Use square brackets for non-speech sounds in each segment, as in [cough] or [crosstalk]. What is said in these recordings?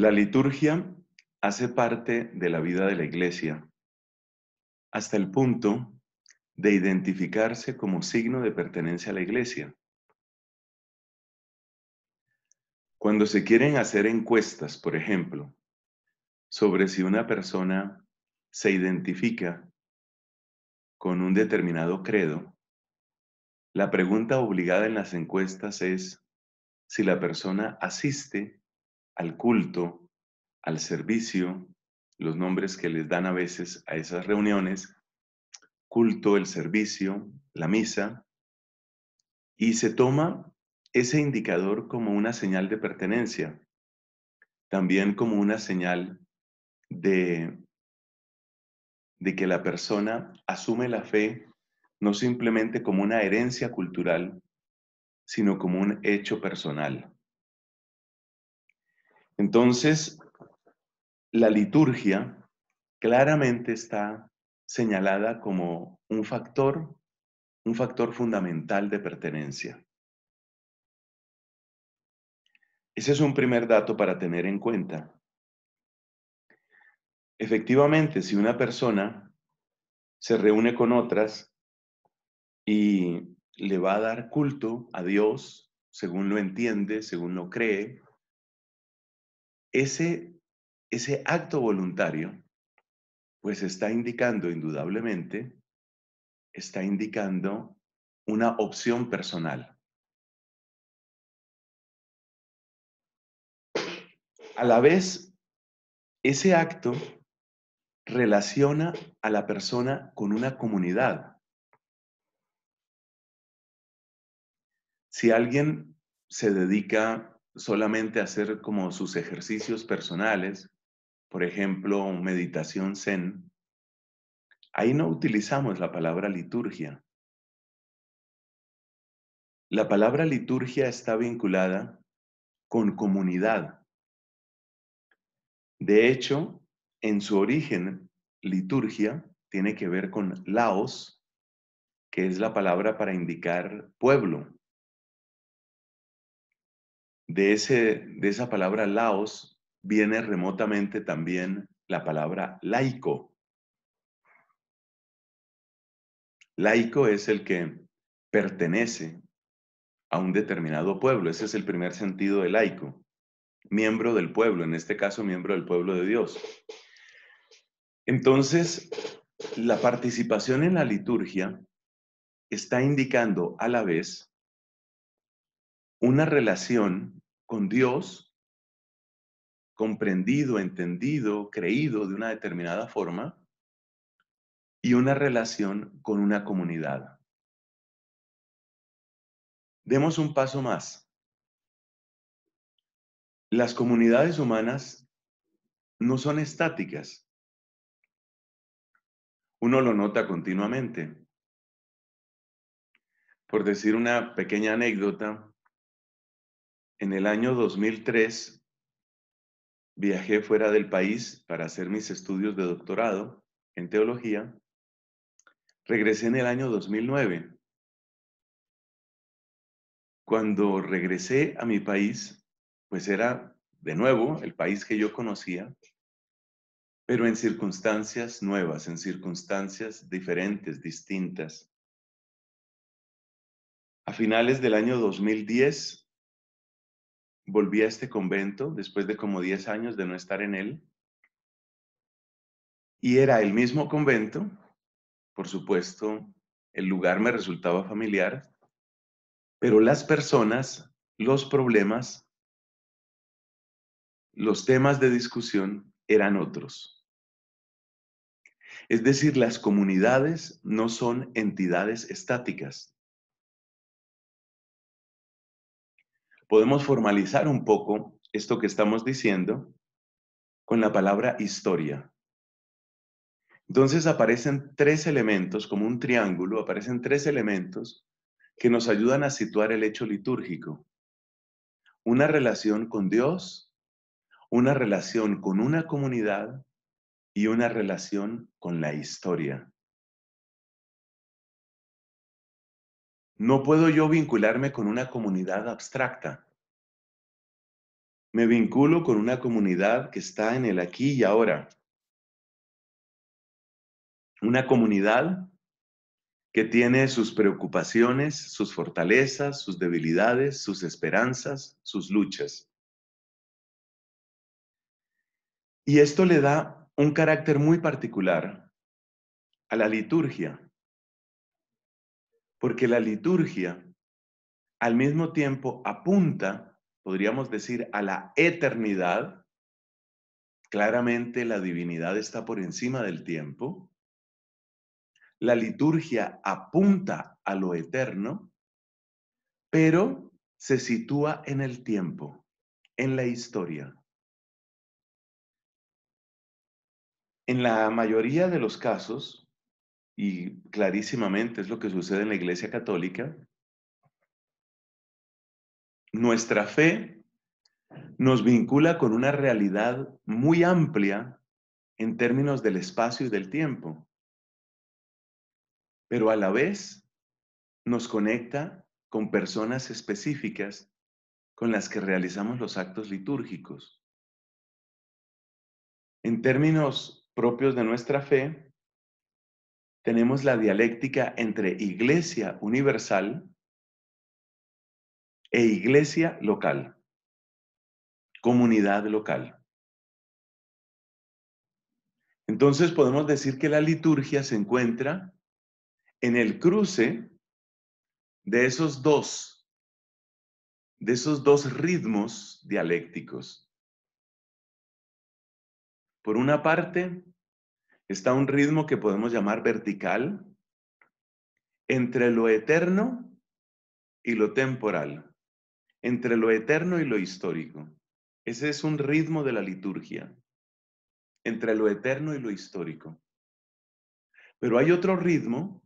La liturgia hace parte de la vida de la iglesia, hasta el punto de identificarse como signo de pertenencia a la iglesia. Cuando se quieren hacer encuestas, por ejemplo, sobre si una persona se identifica con un determinado credo, la pregunta obligada en las encuestas es si la persona asiste al culto, al servicio, los nombres que les dan a veces a esas reuniones, culto, el servicio, la misa, y se toma ese indicador como una señal de pertenencia, también como una señal de, de que la persona asume la fe no simplemente como una herencia cultural, sino como un hecho personal. Entonces, la liturgia claramente está señalada como un factor, un factor fundamental de pertenencia. Ese es un primer dato para tener en cuenta. Efectivamente, si una persona se reúne con otras y le va a dar culto a Dios, según lo entiende, según lo cree, ese, acto voluntario, pues está indicando indudablemente, está indicando una opción personal. A la vez, ese acto relaciona a la persona con una comunidad. Si alguien se dedica solamente hacer como sus ejercicios personales, por ejemplo, meditación zen, ahí no utilizamos la palabra liturgia. La palabra liturgia está vinculada con comunidad. De hecho, en su origen, liturgia tiene que ver con laos, que es la palabra para indicar pueblo, de, ese, de esa palabra laos viene remotamente también la palabra laico. Laico es el que pertenece a un determinado pueblo. Ese es el primer sentido de laico. Miembro del pueblo, en este caso miembro del pueblo de Dios. Entonces, la participación en la liturgia está indicando a la vez una relación con Dios, comprendido, entendido, creído de una determinada forma, y una relación con una comunidad. Demos un paso más. Las comunidades humanas no son estáticas. Uno lo nota continuamente. Por decir una pequeña anécdota, en el año 2003 viajé fuera del país para hacer mis estudios de doctorado en teología. Regresé en el año 2009. Cuando regresé a mi país, pues era de nuevo el país que yo conocía, pero en circunstancias nuevas, en circunstancias diferentes, distintas. A finales del año 2010 volví a este convento después de como 10 años de no estar en él. Y era el mismo convento, por supuesto, el lugar me resultaba familiar, pero las personas, los problemas, los temas de discusión eran otros. Es decir, las comunidades no son entidades estáticas, podemos formalizar un poco esto que estamos diciendo con la palabra historia. Entonces aparecen tres elementos, como un triángulo, aparecen tres elementos que nos ayudan a situar el hecho litúrgico. Una relación con Dios, una relación con una comunidad y una relación con la historia. No puedo yo vincularme con una comunidad abstracta. Me vinculo con una comunidad que está en el aquí y ahora. Una comunidad que tiene sus preocupaciones, sus fortalezas, sus debilidades, sus esperanzas, sus luchas. Y esto le da un carácter muy particular a la liturgia. Porque la liturgia al mismo tiempo apunta, podríamos decir, a la eternidad. Claramente la divinidad está por encima del tiempo. La liturgia apunta a lo eterno, pero se sitúa en el tiempo, en la historia. En la mayoría de los casos, y clarísimamente es lo que sucede en la Iglesia Católica, nuestra fe nos vincula con una realidad muy amplia en términos del espacio y del tiempo, pero a la vez nos conecta con personas específicas con las que realizamos los actos litúrgicos. En términos propios de nuestra fe, tenemos la dialéctica entre iglesia universal e iglesia local, comunidad local. Entonces podemos decir que la liturgia se encuentra en el cruce de esos dos, de esos dos ritmos dialécticos. Por una parte, está un ritmo que podemos llamar vertical entre lo eterno y lo temporal, entre lo eterno y lo histórico. Ese es un ritmo de la liturgia, entre lo eterno y lo histórico. Pero hay otro ritmo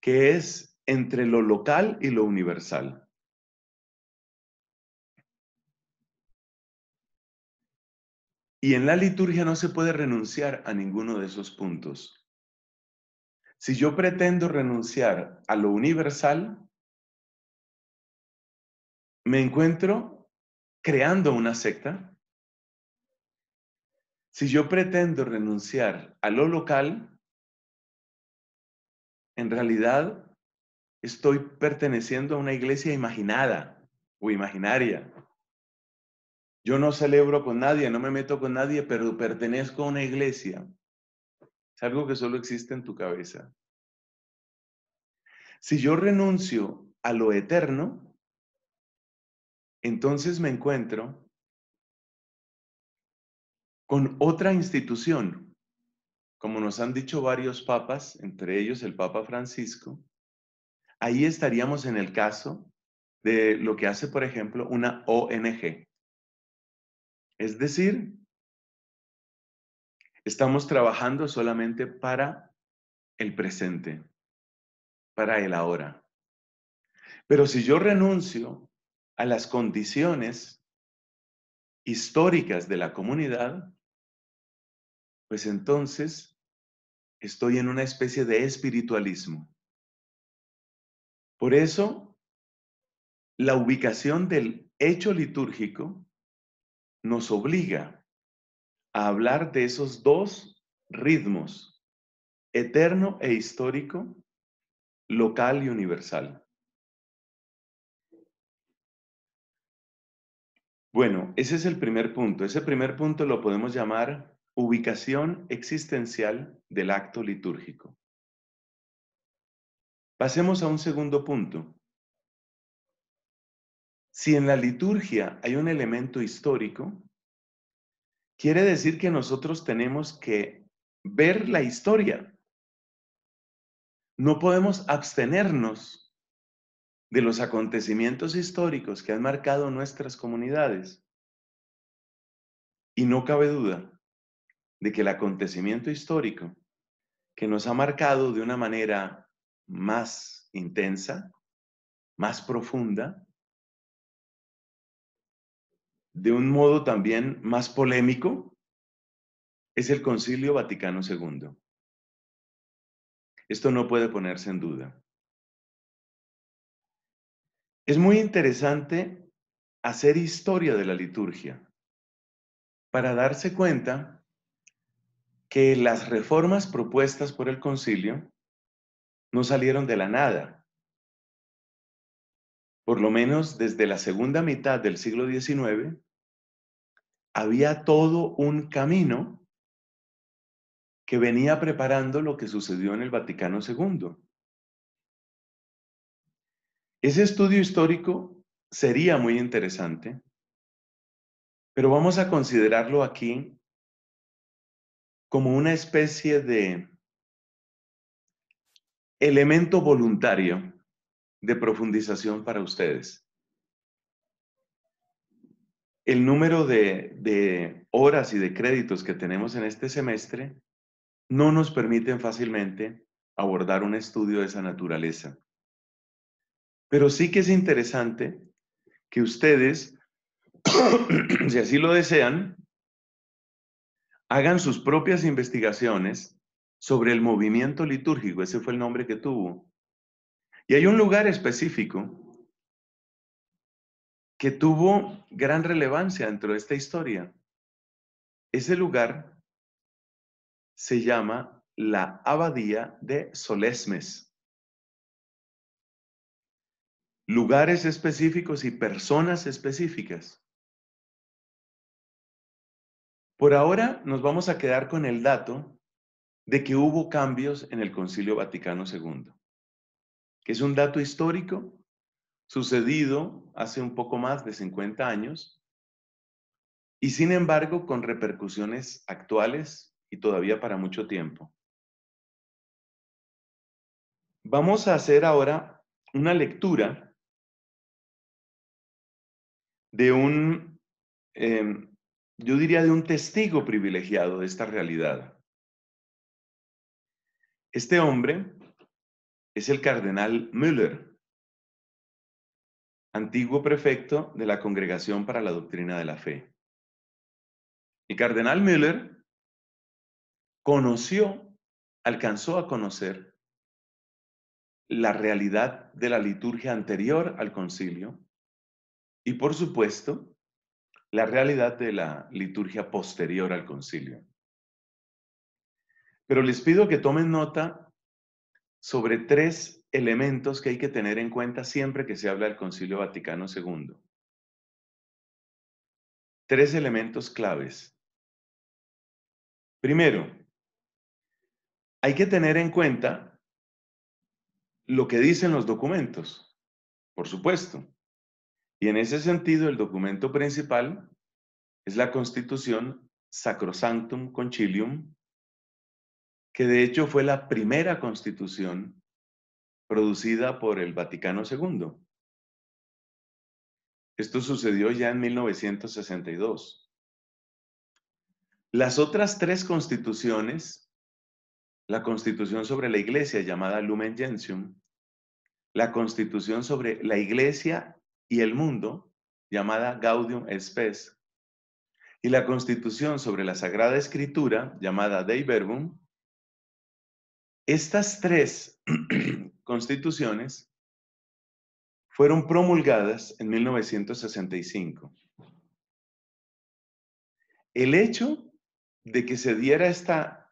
que es entre lo local y lo universal. Y en la liturgia no se puede renunciar a ninguno de esos puntos. Si yo pretendo renunciar a lo universal, me encuentro creando una secta. Si yo pretendo renunciar a lo local, en realidad estoy perteneciendo a una iglesia imaginada o imaginaria. Yo no celebro con nadie, no me meto con nadie, pero pertenezco a una iglesia. Es algo que solo existe en tu cabeza. Si yo renuncio a lo eterno, entonces me encuentro con otra institución, como nos han dicho varios papas, entre ellos el Papa Francisco, ahí estaríamos en el caso de lo que hace, por ejemplo, una ONG. Es decir, estamos trabajando solamente para el presente, para el ahora. Pero si yo renuncio a las condiciones históricas de la comunidad, pues entonces estoy en una especie de espiritualismo. Por eso, la ubicación del hecho litúrgico nos obliga a hablar de esos dos ritmos, eterno e histórico, local y universal. Bueno, ese es el primer punto. Ese primer punto lo podemos llamar ubicación existencial del acto litúrgico. Pasemos a un segundo punto, si en la liturgia hay un elemento histórico, quiere decir que nosotros tenemos que ver la historia. No podemos abstenernos de los acontecimientos históricos que han marcado nuestras comunidades. Y no cabe duda de que el acontecimiento histórico que nos ha marcado de una manera más intensa, más profunda, de un modo también más polémico es el Concilio Vaticano II. Esto no puede ponerse en duda. Es muy interesante hacer historia de la liturgia para darse cuenta que las reformas propuestas por el concilio no salieron de la nada. Por lo menos desde la segunda mitad del siglo XIX, había todo un camino que venía preparando lo que sucedió en el Vaticano II. Ese estudio histórico sería muy interesante, pero vamos a considerarlo aquí como una especie de elemento voluntario de profundización para ustedes. El número de, horas y de créditos que tenemos en este semestre no nos permiten fácilmente abordar un estudio de esa naturaleza. Pero sí que es interesante que ustedes, [coughs] si así lo desean, hagan sus propias investigaciones sobre el movimiento litúrgico, ese fue el nombre que tuvo. Y hay un lugar específico que tuvo gran relevancia dentro de esta historia. Ese lugar se llama la Abadía de Solesmes. Lugares específicos y personas específicas. Por ahora nos vamos a quedar con el dato de que hubo cambios en el Concilio Vaticano II, que es un dato histórico sucedido hace un poco más de 50 años y sin embargo con repercusiones actuales y todavía para mucho tiempo. Vamos a hacer ahora una lectura de un, em, yo diría, de un testigo privilegiado de esta realidad. Este hombre es el cardenal Müller antiguo prefecto de la Congregación para la Doctrina de la Fe. El cardenal Müller conoció, alcanzó a conocer la realidad de la liturgia anterior al concilio y, por supuesto, la realidad de la liturgia posterior al concilio. Pero les pido que tomen nota sobre tres elementos que hay que tener en cuenta siempre que se habla del Concilio Vaticano II. Tres elementos claves. Primero, hay que tener en cuenta lo que dicen los documentos, por supuesto. Y en ese sentido, el documento principal es la Constitución Sacrosanctum Concilium que de hecho fue la primera constitución producida por el Vaticano II. Esto sucedió ya en 1962. Las otras tres constituciones, la constitución sobre la iglesia llamada Lumen Gentium, la constitución sobre la iglesia y el mundo llamada Gaudium et Spes y la constitución sobre la Sagrada Escritura llamada Dei Verbum estas tres [clears throat] constituciones fueron promulgadas en 1965. El hecho de que se diera esta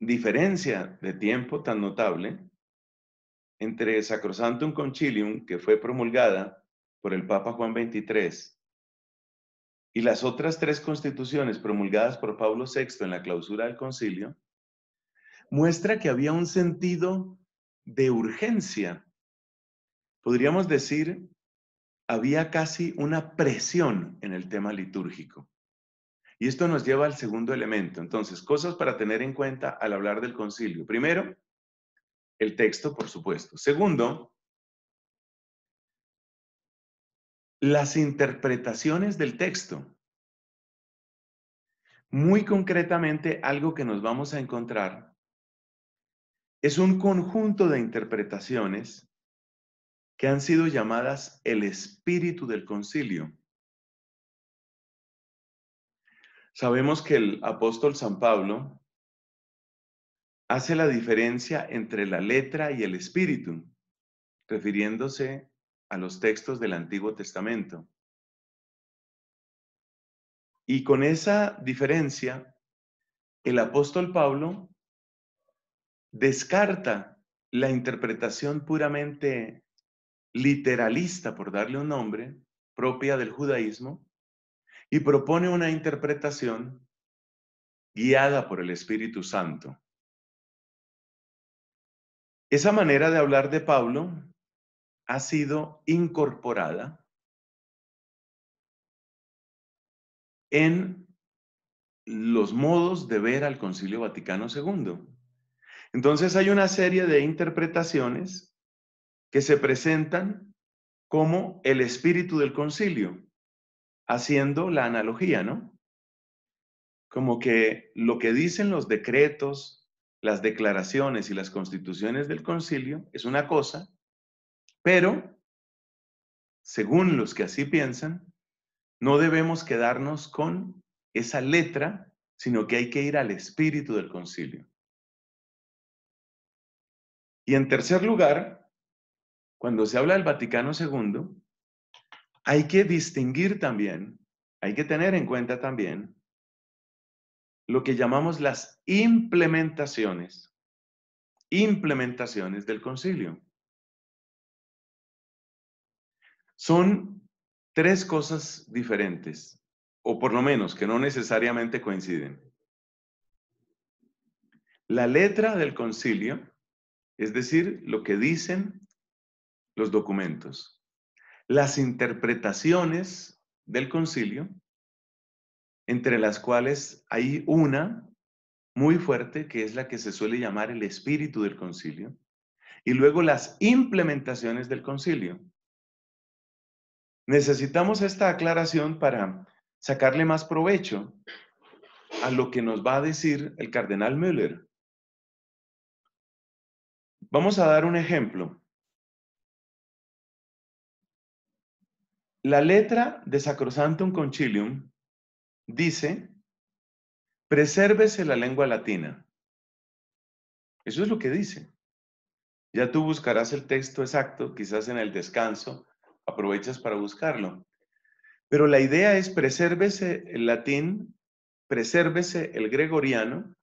diferencia de tiempo tan notable entre Sacrosantum Concilium, que fue promulgada por el Papa Juan XXIII, y las otras tres constituciones promulgadas por Pablo VI en la clausura del concilio, muestra que había un sentido de urgencia. Podríamos decir, había casi una presión en el tema litúrgico. Y esto nos lleva al segundo elemento. Entonces, cosas para tener en cuenta al hablar del concilio. Primero, el texto, por supuesto. Segundo, las interpretaciones del texto. Muy concretamente, algo que nos vamos a encontrar es un conjunto de interpretaciones que han sido llamadas el espíritu del concilio. Sabemos que el apóstol San Pablo hace la diferencia entre la letra y el espíritu, refiriéndose a los textos del Antiguo Testamento. Y con esa diferencia, el apóstol Pablo descarta la interpretación puramente literalista, por darle un nombre, propia del judaísmo, y propone una interpretación guiada por el Espíritu Santo. Esa manera de hablar de Pablo ha sido incorporada en los modos de ver al Concilio Vaticano II. Entonces hay una serie de interpretaciones que se presentan como el espíritu del concilio, haciendo la analogía, ¿no? Como que lo que dicen los decretos, las declaraciones y las constituciones del concilio es una cosa, pero, según los que así piensan, no debemos quedarnos con esa letra, sino que hay que ir al espíritu del concilio. Y en tercer lugar, cuando se habla del Vaticano II, hay que distinguir también, hay que tener en cuenta también lo que llamamos las implementaciones, implementaciones del concilio. Son tres cosas diferentes, o por lo menos que no necesariamente coinciden. La letra del concilio es decir, lo que dicen los documentos. Las interpretaciones del concilio, entre las cuales hay una muy fuerte, que es la que se suele llamar el espíritu del concilio, y luego las implementaciones del concilio. Necesitamos esta aclaración para sacarle más provecho a lo que nos va a decir el cardenal Müller. Vamos a dar un ejemplo. La letra de Sacrosantum Concilium dice, presérvese la lengua latina. Eso es lo que dice. Ya tú buscarás el texto exacto, quizás en el descanso, aprovechas para buscarlo. Pero la idea es presérvese el latín, presérvese el gregoriano,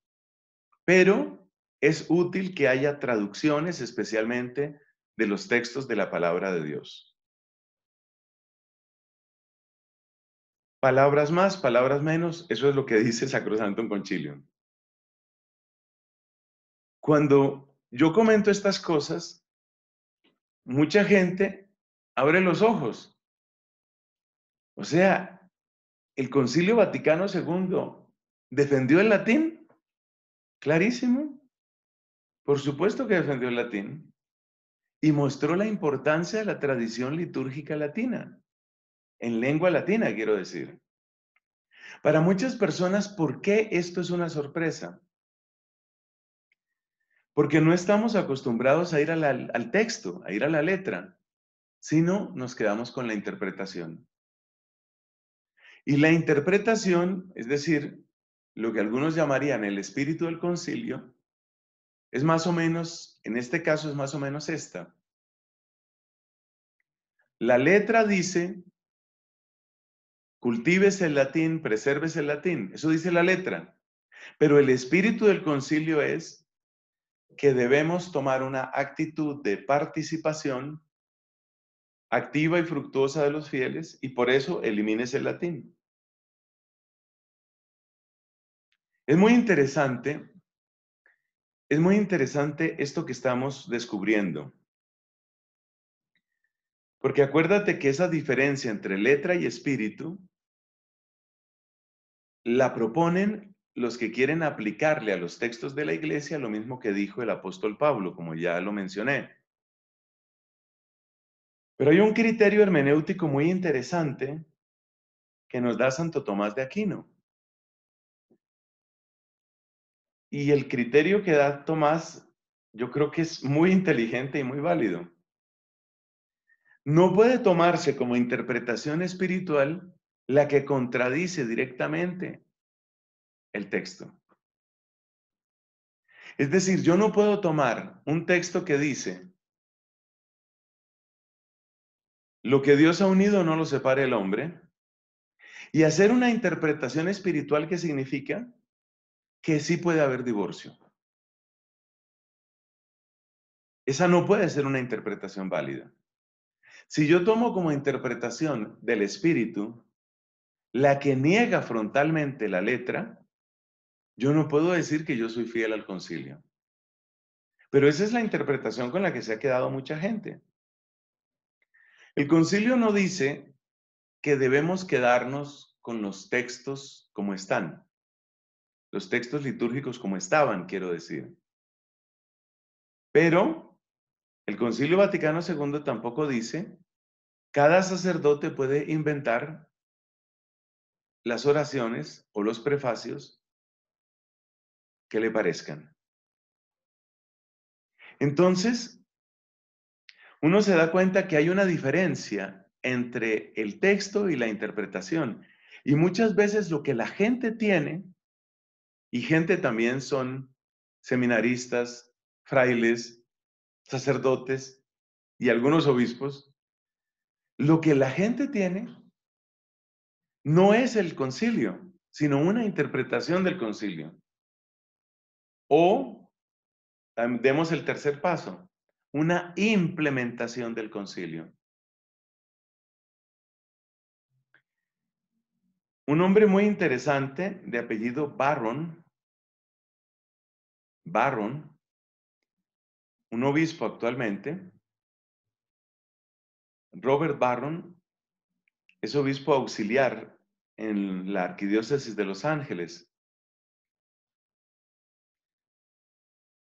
pero es útil que haya traducciones especialmente de los textos de la palabra de Dios. Palabras más, palabras menos, eso es lo que dice Sacrosanto Concilio. Cuando yo comento estas cosas, mucha gente abre los ojos. O sea, el Concilio Vaticano II defendió el latín, clarísimo. Por supuesto que defendió el latín y mostró la importancia de la tradición litúrgica latina, en lengua latina quiero decir. Para muchas personas, ¿por qué esto es una sorpresa? Porque no estamos acostumbrados a ir al texto, a ir a la letra, sino nos quedamos con la interpretación. Y la interpretación, es decir, lo que algunos llamarían el espíritu del concilio, es más o menos, en este caso es más o menos esta. La letra dice, cultives el latín, preserves el latín. Eso dice la letra. Pero el espíritu del concilio es que debemos tomar una actitud de participación activa y fructuosa de los fieles y por eso elimines el latín. Es muy interesante es muy interesante esto que estamos descubriendo. Porque acuérdate que esa diferencia entre letra y espíritu la proponen los que quieren aplicarle a los textos de la iglesia lo mismo que dijo el apóstol Pablo, como ya lo mencioné. Pero hay un criterio hermenéutico muy interesante que nos da Santo Tomás de Aquino. Y el criterio que da Tomás, yo creo que es muy inteligente y muy válido. No puede tomarse como interpretación espiritual la que contradice directamente el texto. Es decir, yo no puedo tomar un texto que dice, lo que Dios ha unido no lo separe el hombre, y hacer una interpretación espiritual que significa que sí puede haber divorcio. Esa no puede ser una interpretación válida. Si yo tomo como interpretación del espíritu la que niega frontalmente la letra, yo no puedo decir que yo soy fiel al concilio. Pero esa es la interpretación con la que se ha quedado mucha gente. El concilio no dice que debemos quedarnos con los textos como están. Los textos litúrgicos como estaban, quiero decir. Pero el Concilio Vaticano II tampoco dice, cada sacerdote puede inventar las oraciones o los prefacios que le parezcan. Entonces, uno se da cuenta que hay una diferencia entre el texto y la interpretación. Y muchas veces lo que la gente tiene y gente también son seminaristas, frailes, sacerdotes y algunos obispos. Lo que la gente tiene no es el concilio, sino una interpretación del concilio. O demos el tercer paso, una implementación del concilio. Un hombre muy interesante de apellido Barron Barron, un obispo actualmente, Robert Barron es obispo auxiliar en la Arquidiócesis de Los Ángeles.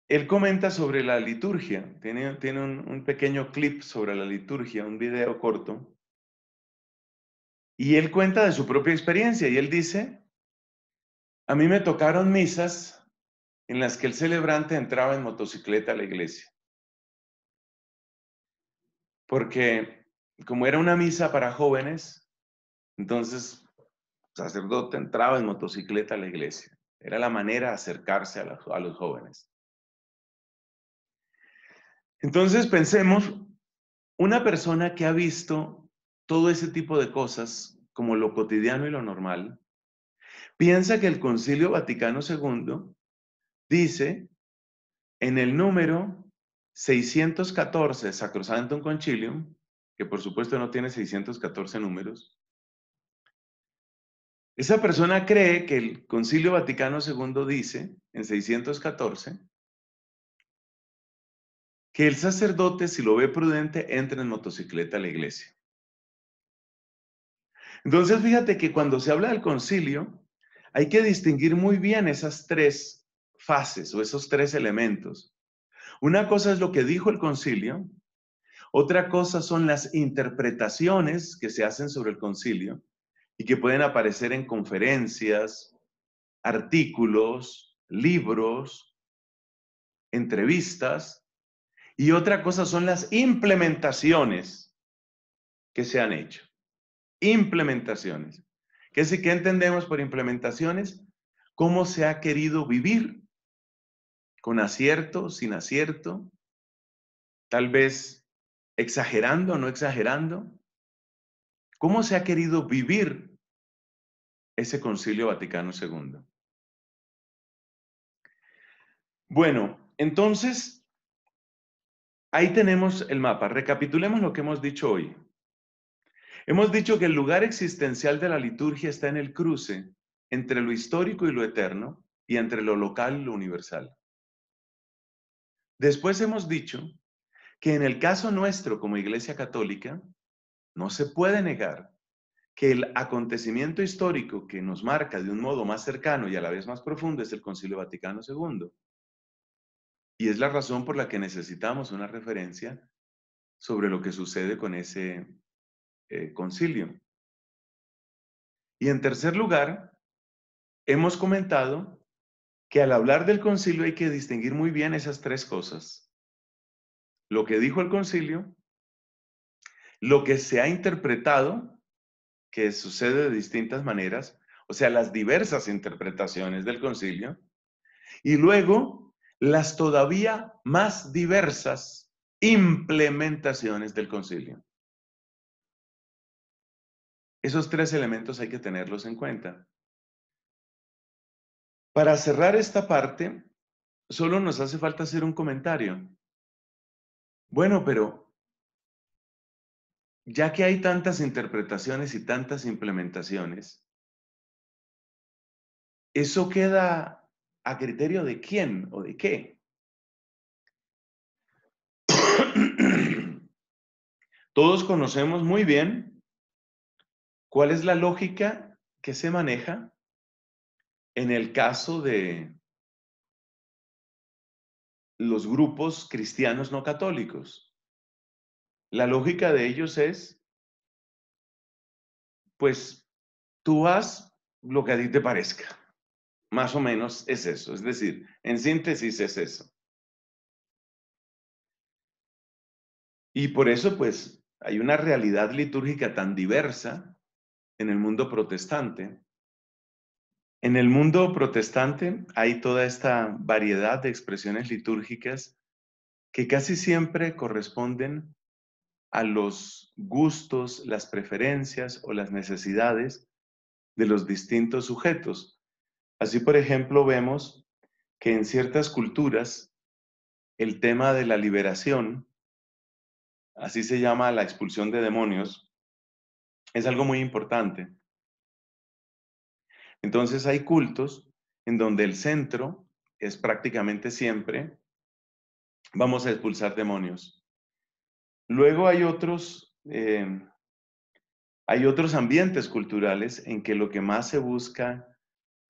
Él comenta sobre la liturgia, tiene, un, pequeño clip sobre la liturgia, un video corto, y él cuenta de su propia experiencia y él dice, a mí me tocaron misas en las que el celebrante entraba en motocicleta a la iglesia. Porque como era una misa para jóvenes, entonces el sacerdote entraba en motocicleta a la iglesia. Era la manera de acercarse a, los jóvenes. Entonces pensemos, una persona que ha visto todo ese tipo de cosas como lo cotidiano y lo normal, piensa que el Concilio Vaticano II dice en el número 614 Sacrosantum Concilium, que por supuesto no tiene 614 números, esa persona cree que el Concilio Vaticano II dice, en 614, que el sacerdote, si lo ve prudente, entra en motocicleta a la iglesia. Entonces, fíjate que cuando se habla del concilio, hay que distinguir muy bien esas tres fases o esos tres elementos. Una cosa es lo que dijo el concilio, otra cosa son las interpretaciones que se hacen sobre el concilio y que pueden aparecer en conferencias, artículos, libros, entrevistas. Y otra cosa son las implementaciones que se han hecho. Implementaciones. ¿Qué, sí, ¿Qué entendemos por implementaciones? Cómo se ha querido vivir con acierto, sin acierto, tal vez exagerando o no exagerando. ¿Cómo se ha querido vivir ese concilio Vaticano II? Bueno, entonces, ahí tenemos el mapa. Recapitulemos lo que hemos dicho hoy. Hemos dicho que el lugar existencial de la liturgia está en el cruce entre lo histórico y lo eterno y entre lo local y lo universal. Después hemos dicho que en el caso nuestro como Iglesia Católica, no se puede negar que el acontecimiento histórico que nos marca de un modo más cercano y a la vez más profundo es el Concilio Vaticano II. Y es la razón por la que necesitamos una referencia sobre lo que sucede con ese eh, concilio. Y en tercer lugar, hemos comentado que al hablar del concilio hay que distinguir muy bien esas tres cosas. Lo que dijo el concilio, lo que se ha interpretado, que sucede de distintas maneras, o sea, las diversas interpretaciones del concilio, y luego las todavía más diversas implementaciones del concilio. Esos tres elementos hay que tenerlos en cuenta. Para cerrar esta parte, solo nos hace falta hacer un comentario. Bueno, pero ya que hay tantas interpretaciones y tantas implementaciones, eso queda a criterio de quién o de qué. [coughs] Todos conocemos muy bien cuál es la lógica que se maneja en el caso de los grupos cristianos no católicos, la lógica de ellos es, pues tú haz lo que a ti te parezca. Más o menos es eso. Es decir, en síntesis es eso. Y por eso, pues, hay una realidad litúrgica tan diversa en el mundo protestante en el mundo protestante hay toda esta variedad de expresiones litúrgicas que casi siempre corresponden a los gustos, las preferencias o las necesidades de los distintos sujetos. Así, por ejemplo, vemos que en ciertas culturas el tema de la liberación, así se llama la expulsión de demonios, es algo muy importante entonces hay cultos en donde el centro es prácticamente siempre, vamos a expulsar demonios. Luego hay otros, eh, hay otros ambientes culturales en que lo que más se busca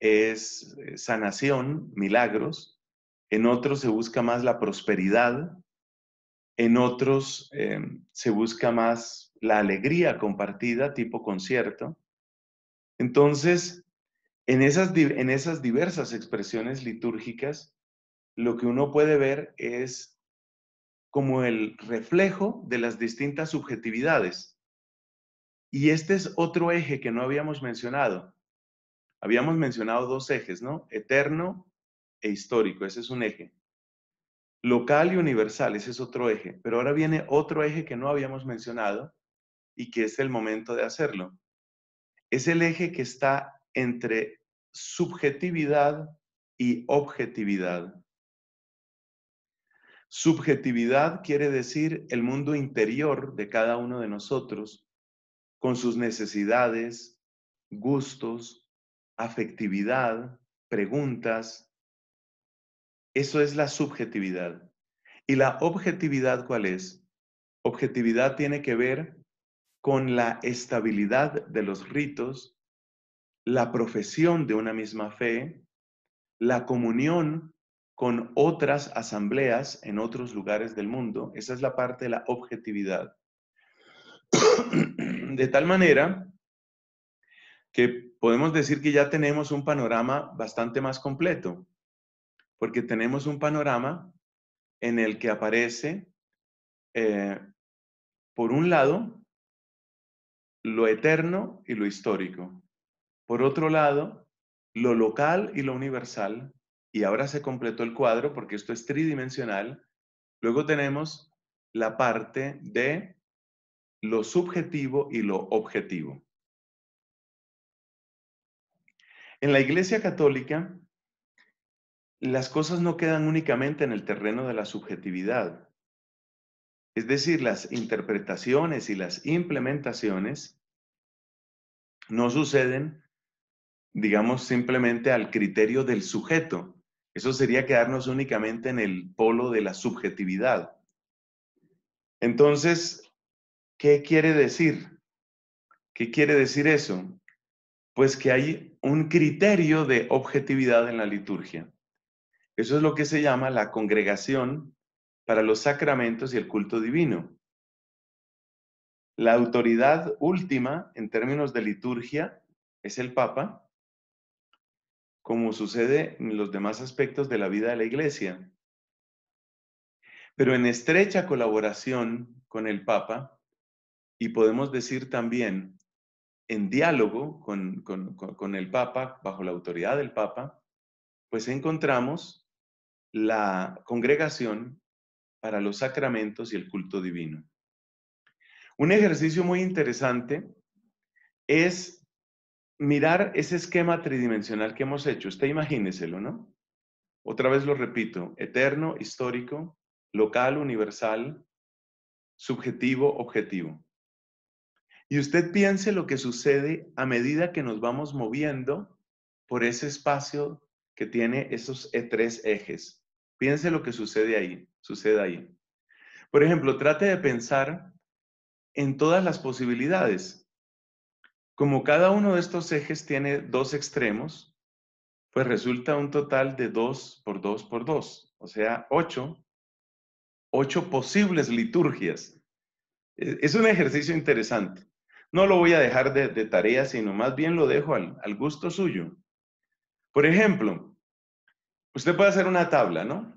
es eh, sanación, milagros, en otros se busca más la prosperidad, en otros eh, se busca más la alegría compartida, tipo concierto. Entonces, en esas, en esas diversas expresiones litúrgicas, lo que uno puede ver es como el reflejo de las distintas subjetividades. Y este es otro eje que no habíamos mencionado. Habíamos mencionado dos ejes, ¿no? Eterno e histórico, ese es un eje. Local y universal, ese es otro eje. Pero ahora viene otro eje que no habíamos mencionado y que es el momento de hacerlo. Es el eje que está entre subjetividad y objetividad. Subjetividad quiere decir el mundo interior de cada uno de nosotros, con sus necesidades, gustos, afectividad, preguntas. Eso es la subjetividad. ¿Y la objetividad cuál es? Objetividad tiene que ver con la estabilidad de los ritos, la profesión de una misma fe, la comunión con otras asambleas en otros lugares del mundo. Esa es la parte de la objetividad. [clears throat] De tal manera que podemos decir que ya tenemos un panorama bastante más completo, porque tenemos un panorama en el que aparece, eh, por un lado, lo eterno y lo histórico. Por otro lado, lo local y lo universal, y ahora se completó el cuadro porque esto es tridimensional, luego tenemos la parte de lo subjetivo y lo objetivo. En la Iglesia Católica, las cosas no quedan únicamente en el terreno de la subjetividad. Es decir, las interpretaciones y las implementaciones no suceden digamos, simplemente al criterio del sujeto. Eso sería quedarnos únicamente en el polo de la subjetividad. Entonces, ¿qué quiere decir? ¿Qué quiere decir eso? Pues que hay un criterio de objetividad en la liturgia. Eso es lo que se llama la congregación para los sacramentos y el culto divino. La autoridad última en términos de liturgia es el Papa, como sucede en los demás aspectos de la vida de la iglesia. Pero en estrecha colaboración con el Papa, y podemos decir también en diálogo con, el Papa, bajo la autoridad del Papa, pues encontramos la congregación para los sacramentos y el culto divino. Un ejercicio muy interesante es mirar ese esquema tridimensional que hemos hecho. Usted imagíneselo, ¿no? Otra vez lo repito, eterno, histórico, local, universal, subjetivo, objetivo. Y usted piense lo que sucede a medida que nos vamos moviendo por ese espacio que tiene esos e tres ejes. Piense lo que sucede ahí, sucede ahí. Por ejemplo, trate de pensar en todas las posibilidades. Como cada uno de estos ejes tiene dos extremos, pues resulta un total de 2 por 2 por 2, o sea, 8, posibles liturgias. E, es un ejercicio interesante. No lo voy a dejar de, tarea, sino más bien lo dejo al gusto suyo. Por ejemplo, usted puede hacer una tabla, ¿no?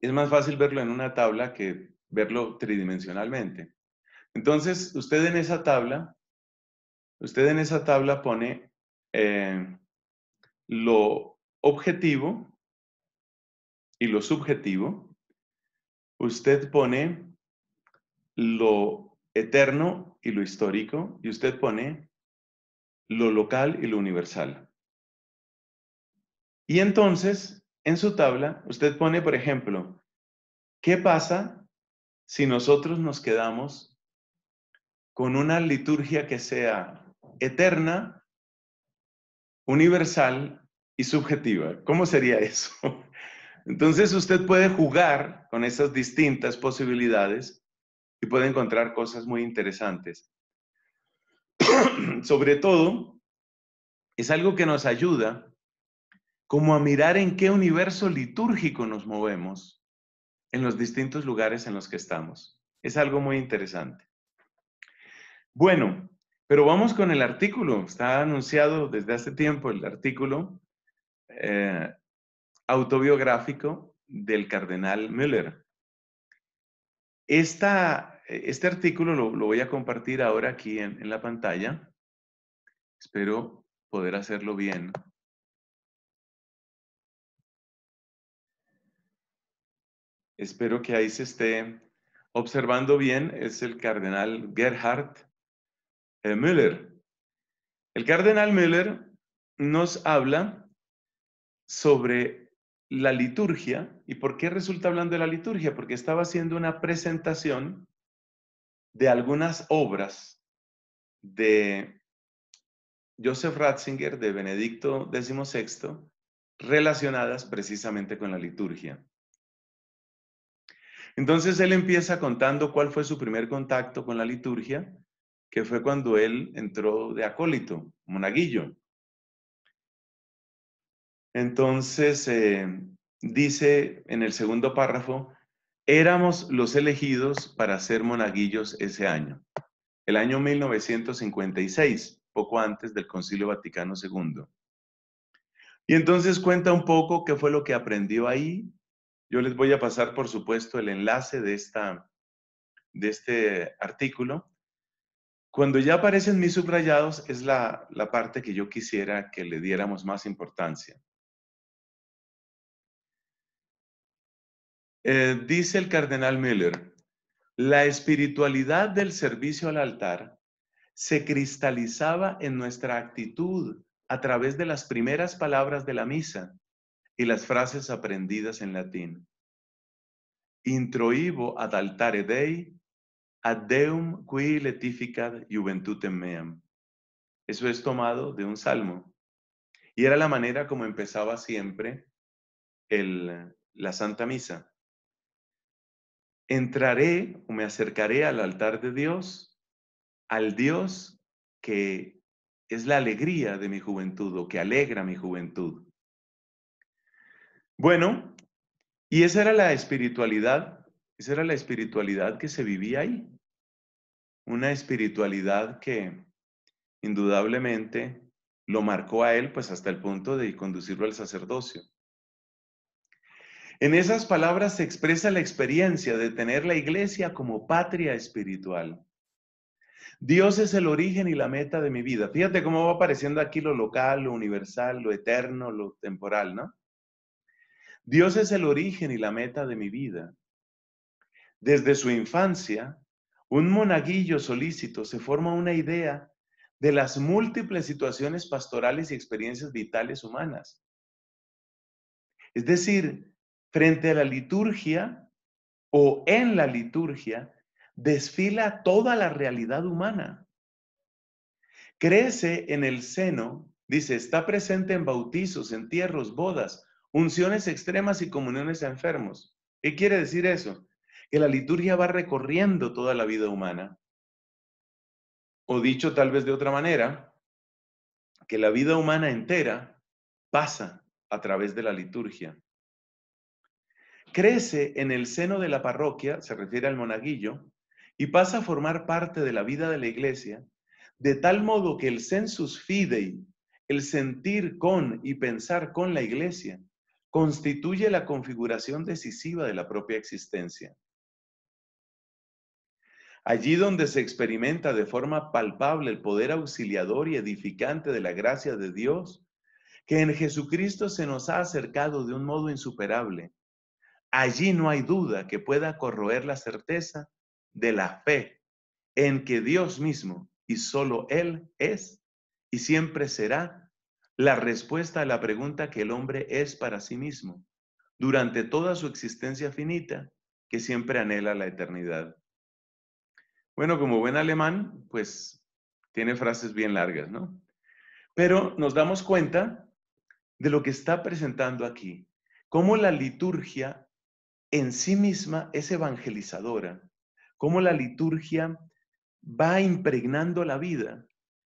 Es más fácil verlo en una tabla que verlo tridimensionalmente. Entonces, usted en esa tabla Usted en esa tabla pone eh, lo objetivo y lo subjetivo. Usted pone lo eterno y lo histórico. Y usted pone lo local y lo universal. Y entonces, en su tabla, usted pone, por ejemplo, ¿qué pasa si nosotros nos quedamos con una liturgia que sea eterna, universal y subjetiva. ¿Cómo sería [laughs] eso? Entonces usted puede jugar con esas distintas posibilidades y puede encontrar cosas muy interesantes. [clears throat] Sobre todo, es algo que nos ayuda como a mirar en qué universo litúrgico nos movemos en los distintos lugares en los que estamos. Es algo muy interesante. Bueno, pero vamos con el artículo. Está anunciado desde hace tiempo el artículo eh, autobiográfico del cardenal Müller. este artículo lo, voy a compartir ahora aquí en, la pantalla. Espero poder hacerlo bien. Espero que ahí se esté observando bien. Es el cardenal Gerhardt. Eh, Müller. El cardenal Müller nos habla sobre la liturgia. ¿Y por qué resulta hablando de la liturgia? Porque estaba haciendo una presentación de algunas obras de Joseph Ratzinger, de Benedicto XVI, relacionadas precisamente con la liturgia. Entonces él empieza contando cuál fue su primer contacto con la liturgia que fue cuando él entró de acólito, monaguillo. Entonces, eh, dice en el segundo párrafo, éramos los elegidos para ser monaguillos ese año, el año 1956, poco antes del Concilio Vaticano II. Y entonces cuenta un poco qué fue lo que aprendió ahí. Yo les voy a pasar, por supuesto, el enlace de, esta, de este artículo cuando ya aparecen mis subrayados es la, parte que yo quisiera que le diéramos más importancia. Eh, dice el cardenal Miller, la espiritualidad del servicio al altar se cristalizaba en nuestra actitud a través de las primeras palabras de la misa y las frases aprendidas en latín. Introibo ad altare Dei Ad Deum qui letificat juventutem meam. Eso es tomado de un salmo. Y era la manera como empezaba siempre el, la Santa Misa. Entraré o me acercaré al altar de Dios, al Dios que es la alegría de mi juventud o que alegra mi juventud. Bueno, y esa era la espiritualidad, esa era la espiritualidad que se vivía ahí una espiritualidad que indudablemente lo marcó a él pues hasta el punto de conducirlo al sacerdocio. En esas palabras se expresa la experiencia de tener la iglesia como patria espiritual. Dios es el origen y la meta de mi vida. Fíjate cómo va apareciendo aquí lo local, lo universal, lo eterno, lo temporal, ¿no? Dios es el origen y la meta de mi vida. Desde su infancia, un monaguillo solícito se forma una idea de las múltiples situaciones pastorales y experiencias vitales humanas. Es decir, frente a la liturgia o en la liturgia, desfila toda la realidad humana. Crece en el seno, dice, está presente en bautizos, entierros, bodas, unciones extremas y comuniones a enfermos. ¿Qué quiere decir eso? que la liturgia va recorriendo toda la vida humana. O dicho tal vez de otra manera, que la vida humana entera pasa a través de la liturgia. Crece en el seno de la parroquia, se refiere al monaguillo, y pasa a formar parte de la vida de la iglesia, de tal modo que el sensus fidei, el sentir con y pensar con la iglesia, constituye la configuración decisiva de la propia existencia. Allí donde se experimenta de forma palpable el poder auxiliador y edificante de la gracia de Dios, que en Jesucristo se nos ha acercado de un modo insuperable, allí no hay duda que pueda corroer la certeza de la fe en que Dios mismo y solo Él es y siempre será la respuesta a la pregunta que el hombre es para sí mismo durante toda su existencia finita que siempre anhela la eternidad. Bueno, como buen alemán, pues tiene frases bien largas, ¿no? Pero nos damos cuenta de lo que está presentando aquí, cómo la liturgia en sí misma es evangelizadora, cómo la liturgia va impregnando la vida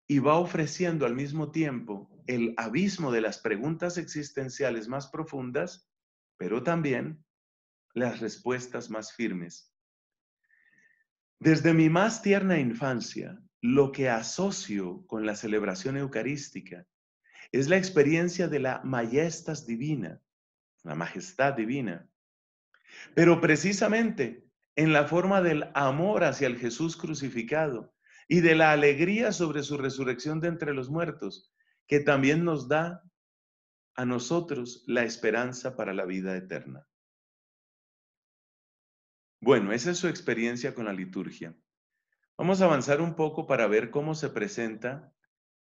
y va ofreciendo al mismo tiempo el abismo de las preguntas existenciales más profundas, pero también las respuestas más firmes. Desde mi más tierna infancia, lo que asocio con la celebración eucarística es la experiencia de la majestad divina, la majestad divina, pero precisamente en la forma del amor hacia el Jesús crucificado y de la alegría sobre su resurrección de entre los muertos, que también nos da a nosotros la esperanza para la vida eterna. Bueno, esa es su experiencia con la liturgia. Vamos a avanzar un poco para ver cómo se presenta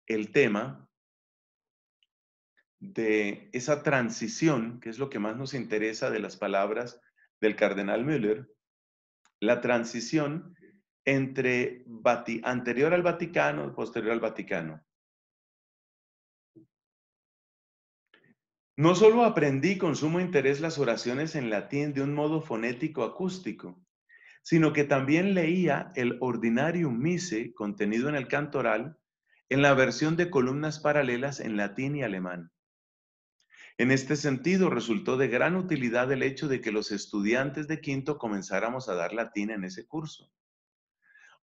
el tema de esa transición, que es lo que más nos interesa de las palabras del cardenal Müller, la transición entre anterior al Vaticano, y posterior al Vaticano. No solo aprendí con sumo interés las oraciones en latín de un modo fonético acústico, sino que también leía el Ordinarium Mise contenido en el cantoral en la versión de columnas paralelas en latín y alemán. En este sentido, resultó de gran utilidad el hecho de que los estudiantes de quinto comenzáramos a dar latín en ese curso.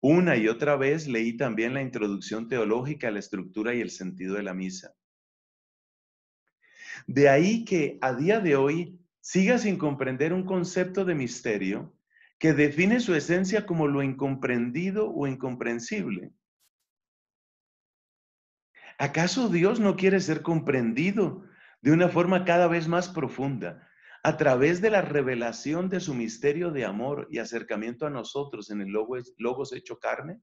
Una y otra vez leí también la introducción teológica a la estructura y el sentido de la misa. De ahí que a día de hoy siga sin comprender un concepto de misterio que define su esencia como lo incomprendido o incomprensible. ¿Acaso Dios no quiere ser comprendido de una forma cada vez más profunda a través de la revelación de su misterio de amor y acercamiento a nosotros en el Logos, logos hecho carne?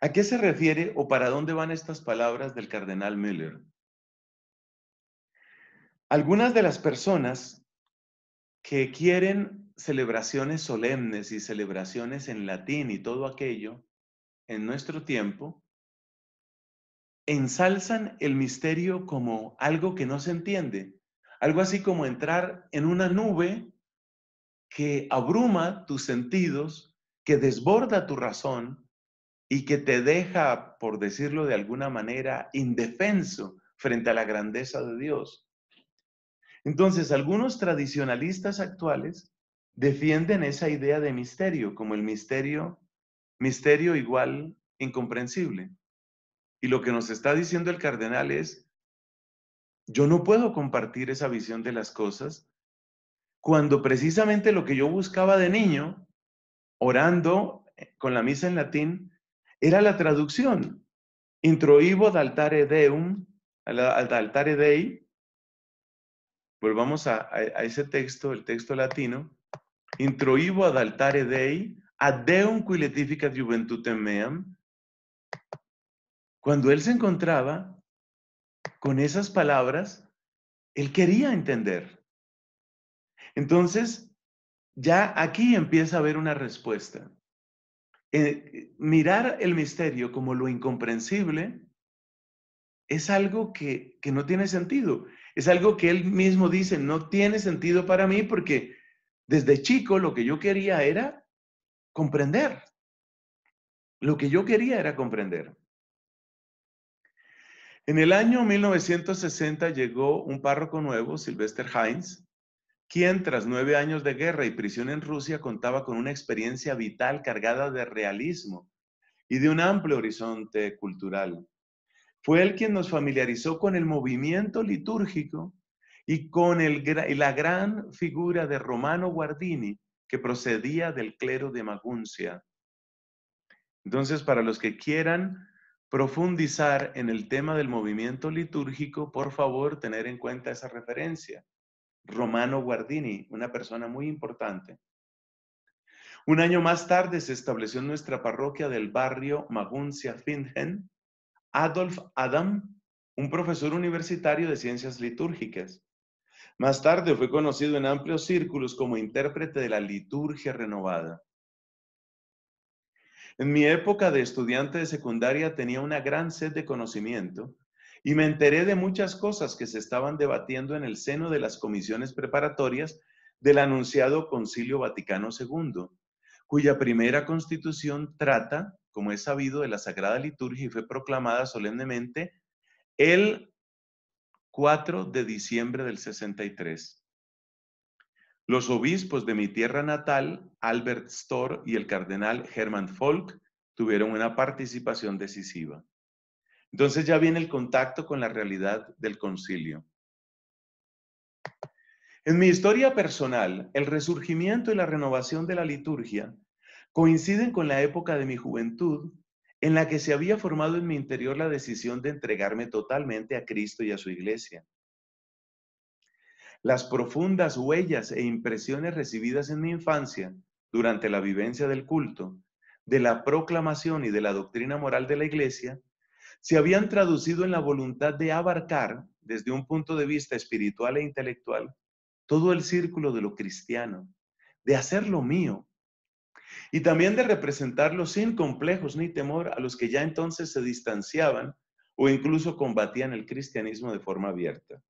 ¿A qué se refiere o para dónde van estas palabras del cardenal Müller? Algunas de las personas que quieren celebraciones solemnes y celebraciones en latín y todo aquello en nuestro tiempo, ensalzan el misterio como algo que no se entiende, algo así como entrar en una nube que abruma tus sentidos, que desborda tu razón, y que te deja, por decirlo de alguna manera, indefenso frente a la grandeza de Dios. Entonces, algunos tradicionalistas actuales defienden esa idea de misterio como el misterio, misterio igual incomprensible. Y lo que nos está diciendo el cardenal es, yo no puedo compartir esa visión de las cosas cuando precisamente lo que yo buscaba de niño, orando eh, con la misa en latín, era la traducción. Introibo altare deum, ad altare dei. Volvamos a, ese texto, el texto latino. Introibo ad altare dei, ad deum qui juventutem meam. Cuando él se encontraba con esas palabras, él quería entender. Entonces, ya aquí empieza a haber una respuesta. Eh, mirar el misterio como lo incomprensible es algo que, que no tiene sentido. Es algo que él mismo dice, no tiene sentido para mí porque desde chico lo que yo quería era comprender. Lo que yo quería era comprender. En el año 1960 llegó un párroco nuevo, Sylvester Heinz quien tras nueve años de guerra y prisión en Rusia contaba con una experiencia vital cargada de realismo y de un amplio horizonte cultural. Fue él quien nos familiarizó con el movimiento litúrgico y con la gran figura de Romano Guardini, que procedía del clero de Maguncia. Entonces, para los que quieran profundizar en el tema del movimiento litúrgico, por favor, tener en cuenta esa referencia. Romano Guardini, una persona muy importante. Un año más tarde se estableció en nuestra parroquia del barrio Maguncia Fingen Adolf Adam, un profesor universitario de ciencias litúrgicas. Más tarde fue conocido en amplios círculos como intérprete de la liturgia renovada. En mi época de estudiante de secundaria tenía una gran sed de conocimiento y me enteré de muchas cosas que se estaban debatiendo en el seno de las comisiones preparatorias del anunciado Concilio Vaticano II, cuya primera constitución trata, como es sabido, de la Sagrada Liturgia y fue proclamada solemnemente el 4 de diciembre del 63. Los obispos de mi tierra natal, Albert Storr y el cardenal Hermann Folk, tuvieron una participación decisiva. Entonces ya viene el contacto con la realidad del concilio. En mi historia personal, el resurgimiento y la renovación de la liturgia coinciden con la época de mi juventud en la que se había formado en mi interior la decisión de entregarme totalmente a Cristo y a su iglesia. Las profundas huellas e impresiones recibidas en mi infancia durante la vivencia del culto, de la proclamación y de la doctrina moral de la iglesia, se habían traducido en la voluntad de abarcar, desde un punto de vista espiritual e intelectual, todo el círculo de lo cristiano, de hacer lo mío, y también de representarlo sin complejos ni temor a los que ya entonces se distanciaban o incluso combatían el cristianismo de forma abierta.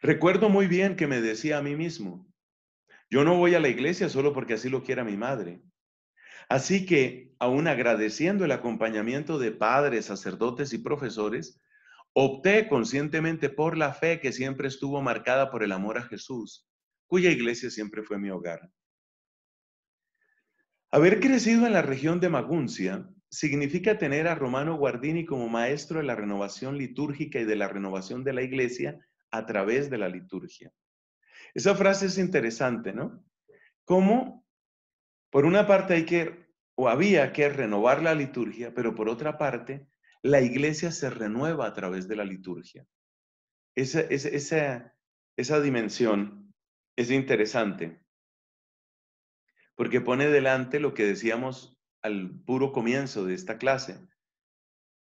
Recuerdo muy bien que me decía a mí mismo, yo no voy a la iglesia solo porque así lo quiera mi madre. Así que, aun agradeciendo el acompañamiento de padres, sacerdotes y profesores, opté conscientemente por la fe que siempre estuvo marcada por el amor a Jesús, cuya iglesia siempre fue mi hogar. Haber crecido en la región de Maguncia significa tener a Romano Guardini como maestro de la renovación litúrgica y de la renovación de la iglesia a través de la liturgia. Esa frase es interesante, ¿no? ¿Cómo por una parte hay que, o había que renovar la liturgia, pero por otra parte, la iglesia se renueva a través de la liturgia. Esa, esa dimensión es interesante, porque pone delante lo que decíamos al puro comienzo de esta clase,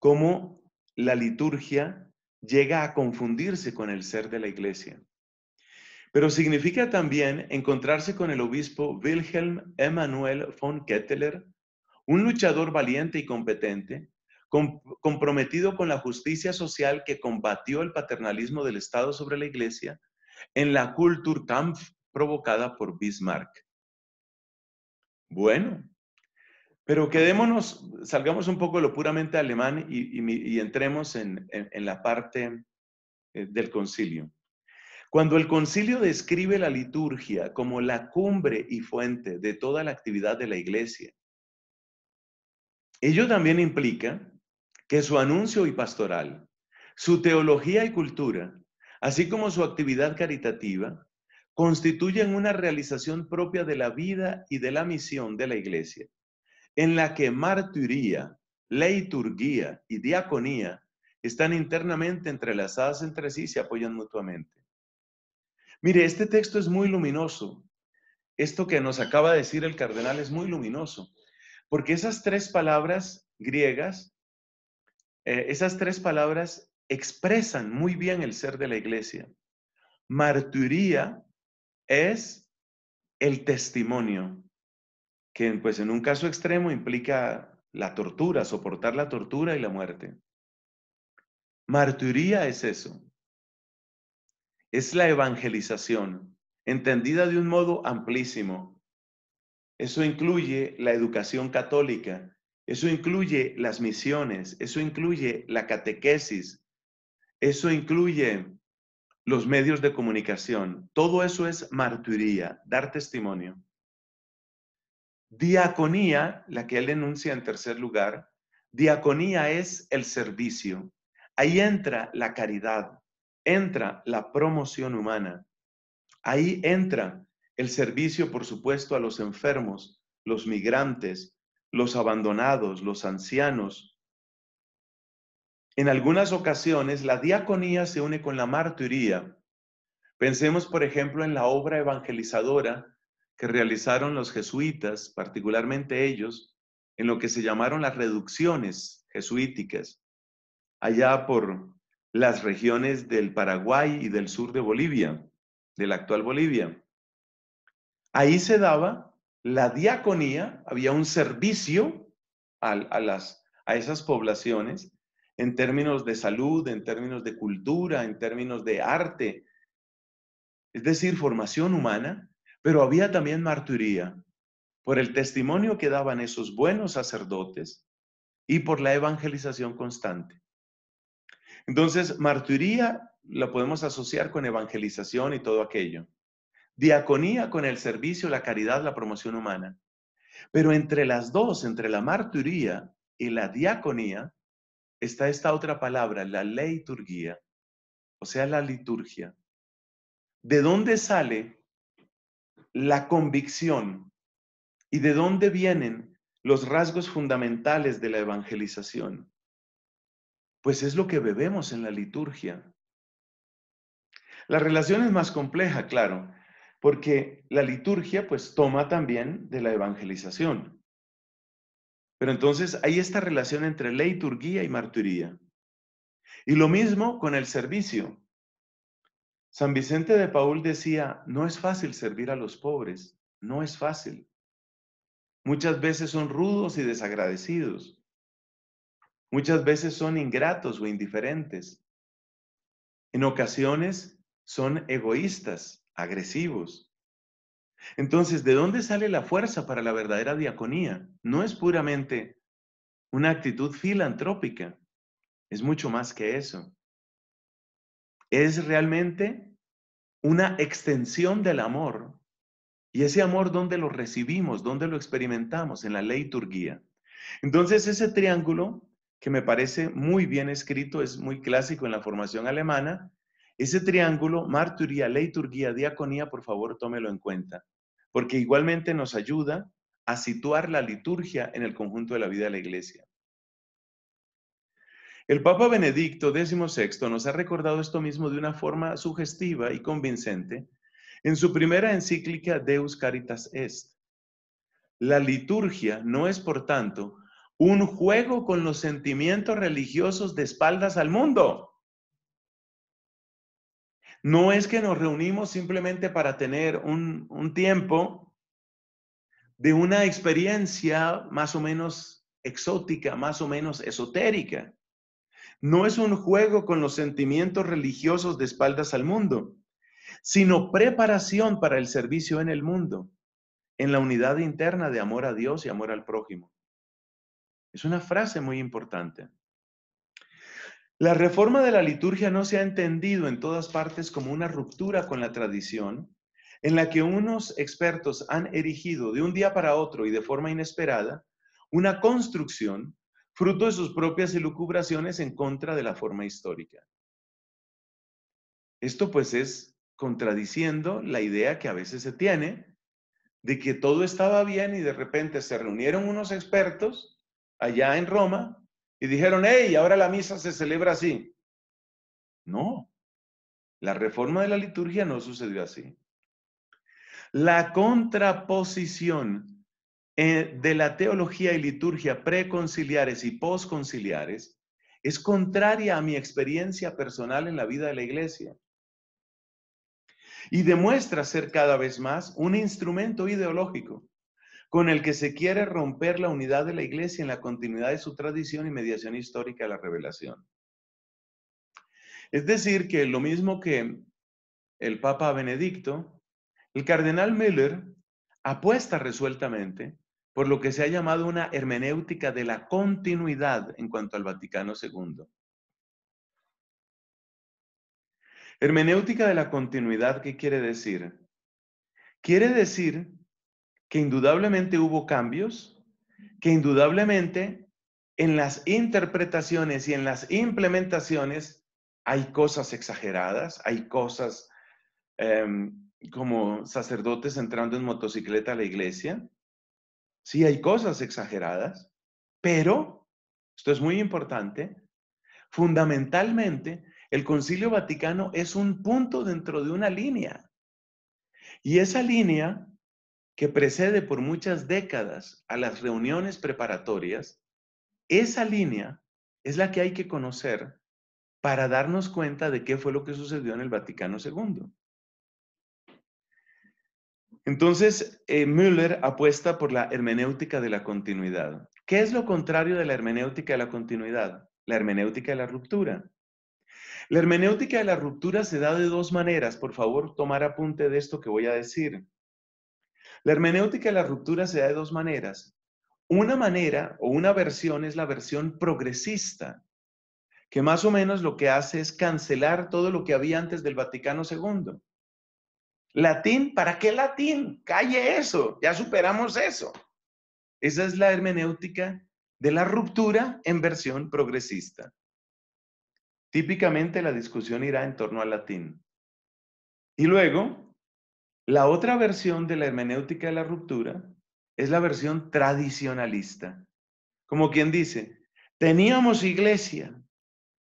cómo la liturgia llega a confundirse con el ser de la iglesia pero significa también encontrarse con el obispo Wilhelm Emanuel von Ketteler, un luchador valiente y competente, comprometido con la justicia social que combatió el paternalismo del Estado sobre la Iglesia en la Kulturkampf provocada por Bismarck. Bueno, pero quedémonos, salgamos un poco lo puramente alemán y, entremos en, la parte eh, del concilio. Cuando el concilio describe la liturgia como la cumbre y fuente de toda la actividad de la iglesia, ello también implica que su anuncio y pastoral, su teología y cultura, así como su actividad caritativa, constituyen una realización propia de la vida y de la misión de la iglesia, en la que martiría, liturgia y diaconía están internamente entrelazadas entre sí y se apoyan mutuamente. Mire, este texto es muy luminoso. Esto que nos acaba de decir el cardenal es muy luminoso, porque esas tres palabras griegas, eh, esas tres palabras expresan muy bien el ser de la iglesia. Marturía es el testimonio, que pues en un caso extremo implica la tortura, soportar la tortura y la muerte. Marturía es eso es la evangelización, entendida de un modo amplísimo. Eso incluye la educación católica, eso incluye las misiones, eso incluye la catequesis, eso incluye los medios de comunicación. Todo eso es martiría, dar testimonio. Diaconía, la que él enuncia en tercer lugar, diaconía es el servicio. Ahí entra la caridad, entra la promoción humana. Ahí entra el servicio, por supuesto, a los enfermos, los migrantes, los abandonados, los ancianos. En algunas ocasiones la diaconía se une con la martiría. Pensemos, por ejemplo, en la obra evangelizadora que realizaron los jesuitas, particularmente ellos, en lo que se llamaron las reducciones jesuíticas, allá por las regiones del Paraguay y del sur de Bolivia, de la actual Bolivia. Ahí se daba la diaconía, había un servicio a, las, a esas poblaciones en términos de salud, en términos de cultura, en términos de arte, es decir, formación humana, pero había también martiría por el testimonio que daban esos buenos sacerdotes y por la evangelización constante. Entonces, martiría la podemos asociar con evangelización y todo aquello. Diaconía con el servicio, la caridad, la promoción humana. Pero entre las dos, entre la martiría y la diaconía, está esta otra palabra, la liturgia. o sea, la liturgia. ¿De dónde sale la convicción y de dónde vienen los rasgos fundamentales de la evangelización? pues es lo que bebemos en la liturgia. La relación es más compleja, claro, porque la liturgia pues toma también de la evangelización. Pero entonces hay esta relación entre liturgia y marturía. Y lo mismo con el servicio. San Vicente de Paul decía, no es fácil servir a los pobres, no es fácil. Muchas veces son rudos y desagradecidos. Muchas veces son ingratos o indiferentes. En ocasiones son egoístas, agresivos. Entonces, ¿de dónde sale la fuerza para la verdadera diaconía? No es puramente una actitud filantrópica, es mucho más que eso. Es realmente una extensión del amor. Y ese amor, ¿dónde lo recibimos? ¿Dónde lo experimentamos? En la ley turguía. Entonces, ese triángulo que me parece muy bien escrito, es muy clásico en la formación alemana. Ese triángulo, marturía, liturgia diaconía, por favor, tómelo en cuenta, porque igualmente nos ayuda a situar la liturgia en el conjunto de la vida de la iglesia. El Papa Benedicto XVI nos ha recordado esto mismo de una forma sugestiva y convincente en su primera encíclica Deus Caritas Est. La liturgia no es, por tanto, un juego con los sentimientos religiosos de espaldas al mundo. No es que nos reunimos simplemente para tener un, un tiempo de una experiencia más o menos exótica, más o menos esotérica. No es un juego con los sentimientos religiosos de espaldas al mundo, sino preparación para el servicio en el mundo, en la unidad interna de amor a Dios y amor al prójimo. Es una frase muy importante. La reforma de la liturgia no se ha entendido en todas partes como una ruptura con la tradición, en la que unos expertos han erigido de un día para otro y de forma inesperada una construcción fruto de sus propias elucubraciones en contra de la forma histórica. Esto pues es contradiciendo la idea que a veces se tiene de que todo estaba bien y de repente se reunieron unos expertos allá en Roma y dijeron, hey, ahora la misa se celebra así. No, la reforma de la liturgia no sucedió así. La contraposición eh, de la teología y liturgia preconciliares y posconciliares es contraria a mi experiencia personal en la vida de la iglesia y demuestra ser cada vez más un instrumento ideológico con el que se quiere romper la unidad de la iglesia en la continuidad de su tradición y mediación histórica de la revelación. Es decir, que lo mismo que el Papa Benedicto, el cardenal Miller apuesta resueltamente por lo que se ha llamado una hermenéutica de la continuidad en cuanto al Vaticano II. Hermenéutica de la continuidad, ¿qué quiere decir? Quiere decir que indudablemente hubo cambios, que indudablemente en las interpretaciones y en las implementaciones hay cosas exageradas, hay cosas em, como sacerdotes entrando en motocicleta a la iglesia. Sí, hay cosas exageradas, pero, esto es muy importante, fundamentalmente el Concilio Vaticano es un punto dentro de una línea. Y esa línea que precede por muchas décadas a las reuniones preparatorias, esa línea es la que hay que conocer para darnos cuenta de qué fue lo que sucedió en el Vaticano II. Entonces, eh, Müller apuesta por la hermenéutica de la continuidad. ¿Qué es lo contrario de la hermenéutica de la continuidad? La hermenéutica de la ruptura. La hermenéutica de la ruptura se da de dos maneras. Por favor, tomar apunte de esto que voy a decir. La hermenéutica de la ruptura se da de dos maneras. Una manera o una versión es la versión progresista, que más o menos lo que hace es cancelar todo lo que había antes del Vaticano II. Latín, ¿para qué latín? Calle eso, ya superamos eso. Esa es la hermenéutica de la ruptura en versión progresista. Típicamente la discusión irá en torno al latín. Y luego, la otra versión de la hermenéutica de la ruptura es la versión tradicionalista. Como quien dice, teníamos iglesia,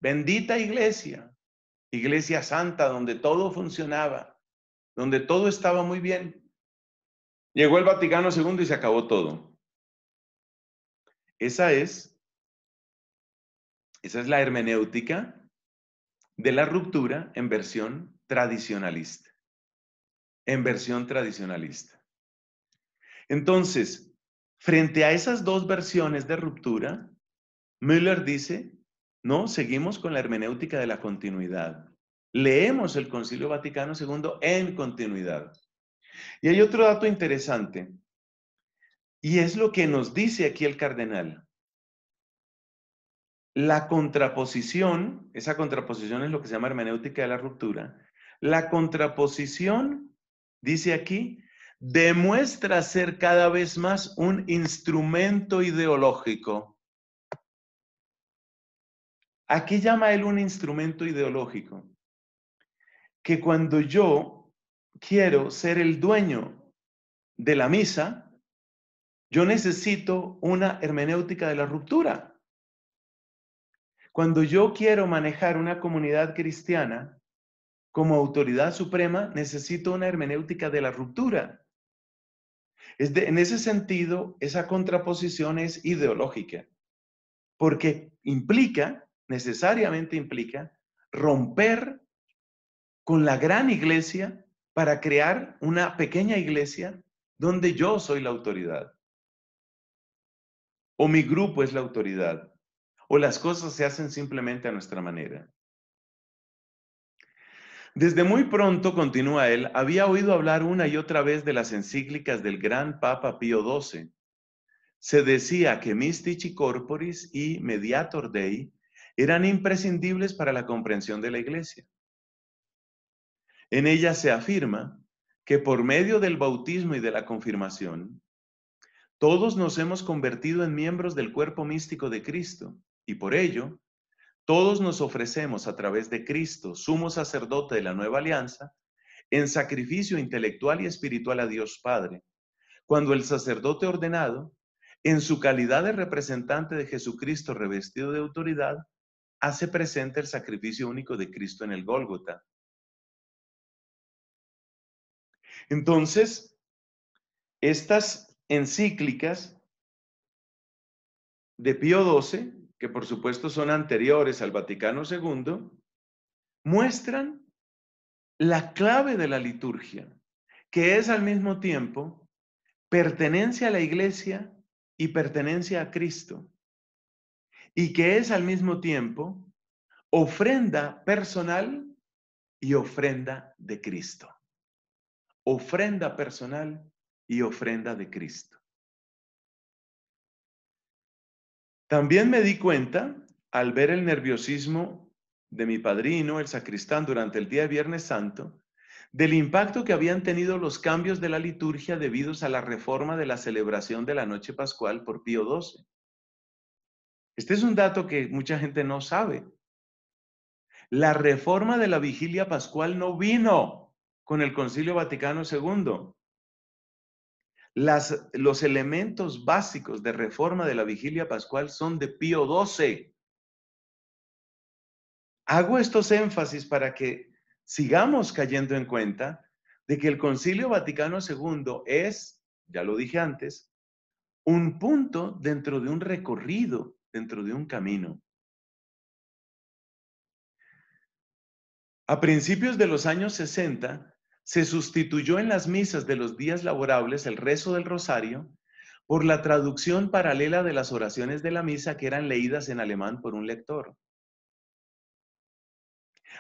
bendita iglesia, iglesia santa donde todo funcionaba, donde todo estaba muy bien. Llegó el Vaticano II y se acabó todo. Esa es esa es la hermenéutica de la ruptura en versión tradicionalista en versión tradicionalista. Entonces, frente a esas dos versiones de ruptura, Müller dice, no, seguimos con la hermenéutica de la continuidad. Leemos el Concilio Vaticano II en continuidad. Y hay otro dato interesante, y es lo que nos dice aquí el cardenal. La contraposición, esa contraposición es lo que se llama hermenéutica de la ruptura, la contraposición dice aquí, demuestra ser cada vez más un instrumento ideológico. ¿A llama él un instrumento ideológico? Que cuando yo quiero ser el dueño de la misa, yo necesito una hermenéutica de la ruptura. Cuando yo quiero manejar una comunidad cristiana, como autoridad suprema, necesito una hermenéutica de la ruptura. en ese sentido, esa contraposición es ideológica, porque implica, necesariamente implica, romper con la gran iglesia para crear una pequeña iglesia donde yo soy la autoridad, o mi grupo es la autoridad, o las cosas se hacen simplemente a nuestra manera. Desde muy pronto, continúa él, había oído hablar una y otra vez de las encíclicas del gran Papa Pío XII. Se decía que Mystici Corporis y Mediator Dei eran imprescindibles para la comprensión de la Iglesia. En ella se afirma que por medio del bautismo y de la confirmación, todos nos hemos convertido en miembros del cuerpo místico de Cristo y por ello todos nos ofrecemos a través de Cristo, sumo sacerdote de la nueva alianza, en sacrificio intelectual y espiritual a Dios Padre, cuando el sacerdote ordenado, en su calidad de representante de Jesucristo revestido de autoridad, hace presente el sacrificio único de Cristo en el Gólgota. Entonces, estas encíclicas de Pío XII que por supuesto son anteriores al Vaticano II, muestran la clave de la liturgia, que es al mismo tiempo pertenencia a la iglesia y pertenencia a Cristo, y que es al mismo tiempo ofrenda personal y ofrenda de Cristo. Ofrenda personal y ofrenda de Cristo. También me di cuenta, al ver el nerviosismo de mi padrino, el sacristán, durante el día de Viernes Santo, del impacto que habían tenido los cambios de la liturgia debidos a la reforma de la celebración de la noche pascual por Pío XII. Este es un dato que mucha gente no sabe. La reforma de la vigilia pascual no vino con el Concilio Vaticano II los elementos básicos de reforma de la vigilia pascual son de Pío XII. Hago estos énfasis para que sigamos cayendo en cuenta de que el Concilio Vaticano II es, ya lo dije antes, un punto dentro de un recorrido, dentro de un camino. A principios de los años 60, se sustituyó en las misas de los días laborables el rezo del rosario por la traducción paralela de las oraciones de la misa que eran leídas en alemán por un lector.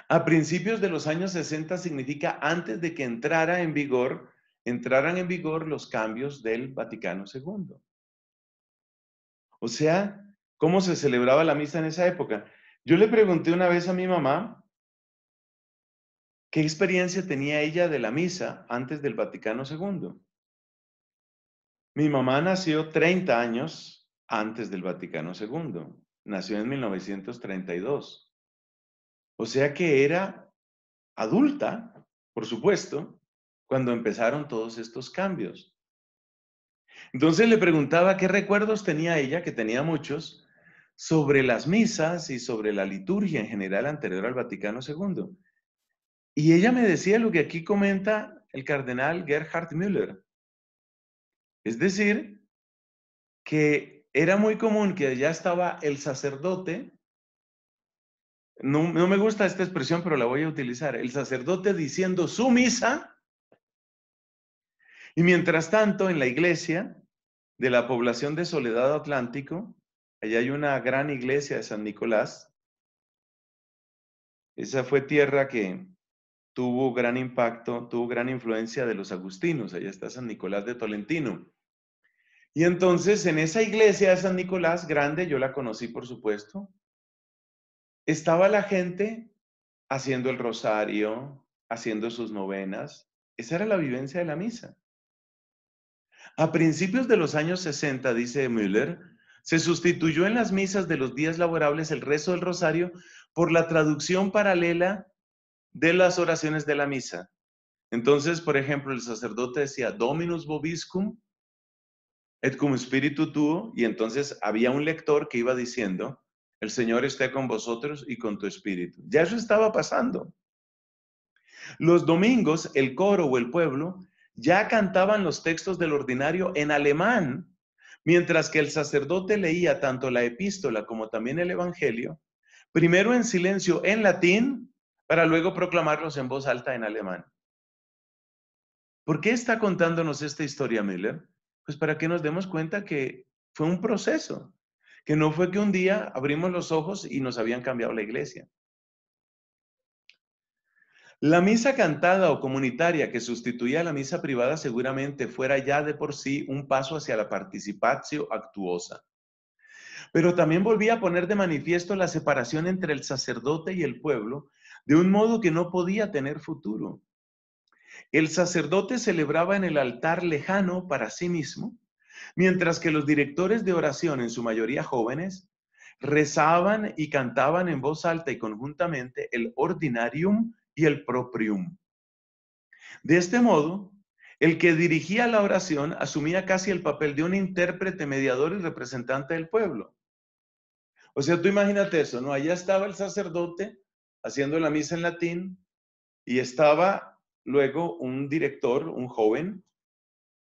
A principios de los años 60 significa antes de que entrara en vigor, entraran en vigor los cambios del Vaticano II. O sea, ¿cómo se celebraba la misa en esa época? Yo le pregunté una vez a mi mamá ¿Qué experiencia tenía ella de la misa antes del Vaticano II? Mi mamá nació 30 años antes del Vaticano II. Nació en 1932. O sea que era adulta, por supuesto, cuando empezaron todos estos cambios. Entonces le preguntaba qué recuerdos tenía ella, que tenía muchos, sobre las misas y sobre la liturgia en general anterior al Vaticano II. Y ella me decía lo que aquí comenta el cardenal Gerhard Müller. Es decir, que era muy común que allá estaba el sacerdote, no, me gusta esta expresión, pero la voy a utilizar, el sacerdote diciendo su misa, y mientras tanto en la iglesia de la población de Soledad Atlántico, allá hay una gran iglesia de San Nicolás, esa fue tierra que tuvo gran impacto, tuvo gran influencia de los agustinos. Allá está San Nicolás de Tolentino. Y entonces en esa iglesia de San Nicolás, grande, yo la conocí por supuesto, estaba la gente haciendo el rosario, haciendo sus novenas. Esa era la vivencia de la misa. A principios de los años 60, dice Müller, se sustituyó en las misas de los días laborables el rezo del rosario por la traducción paralela de las oraciones de la misa. Entonces, por ejemplo, el sacerdote decía, Dominus vobiscum et cum spiritu tuo, y entonces había un lector que iba diciendo, el Señor esté con vosotros y con tu espíritu. Ya eso estaba pasando. Los domingos, el coro o el pueblo ya cantaban los textos del ordinario en alemán, mientras que el sacerdote leía tanto la epístola como también el evangelio, primero en silencio en latín para luego proclamarlos en voz alta en alemán. ¿Por qué está contándonos esta historia, Miller? Pues para que nos demos cuenta que fue un proceso, que no fue que un día abrimos los ojos y nos habían cambiado la iglesia. La misa cantada o comunitaria que sustituía a la misa privada seguramente fuera ya de por sí un paso hacia la participatio actuosa. Pero también volvía a poner de manifiesto la separación entre el sacerdote y el pueblo de un modo que no podía tener futuro. El sacerdote celebraba en el altar lejano para sí mismo, mientras que los directores de oración, en su mayoría jóvenes, rezaban y cantaban en voz alta y conjuntamente el ordinarium y el proprium. De este modo, el que dirigía la oración asumía casi el papel de un intérprete, mediador y representante del pueblo. O sea, tú imagínate eso, ¿no? Allá estaba el sacerdote haciendo la misa en latín y estaba luego un director, un joven,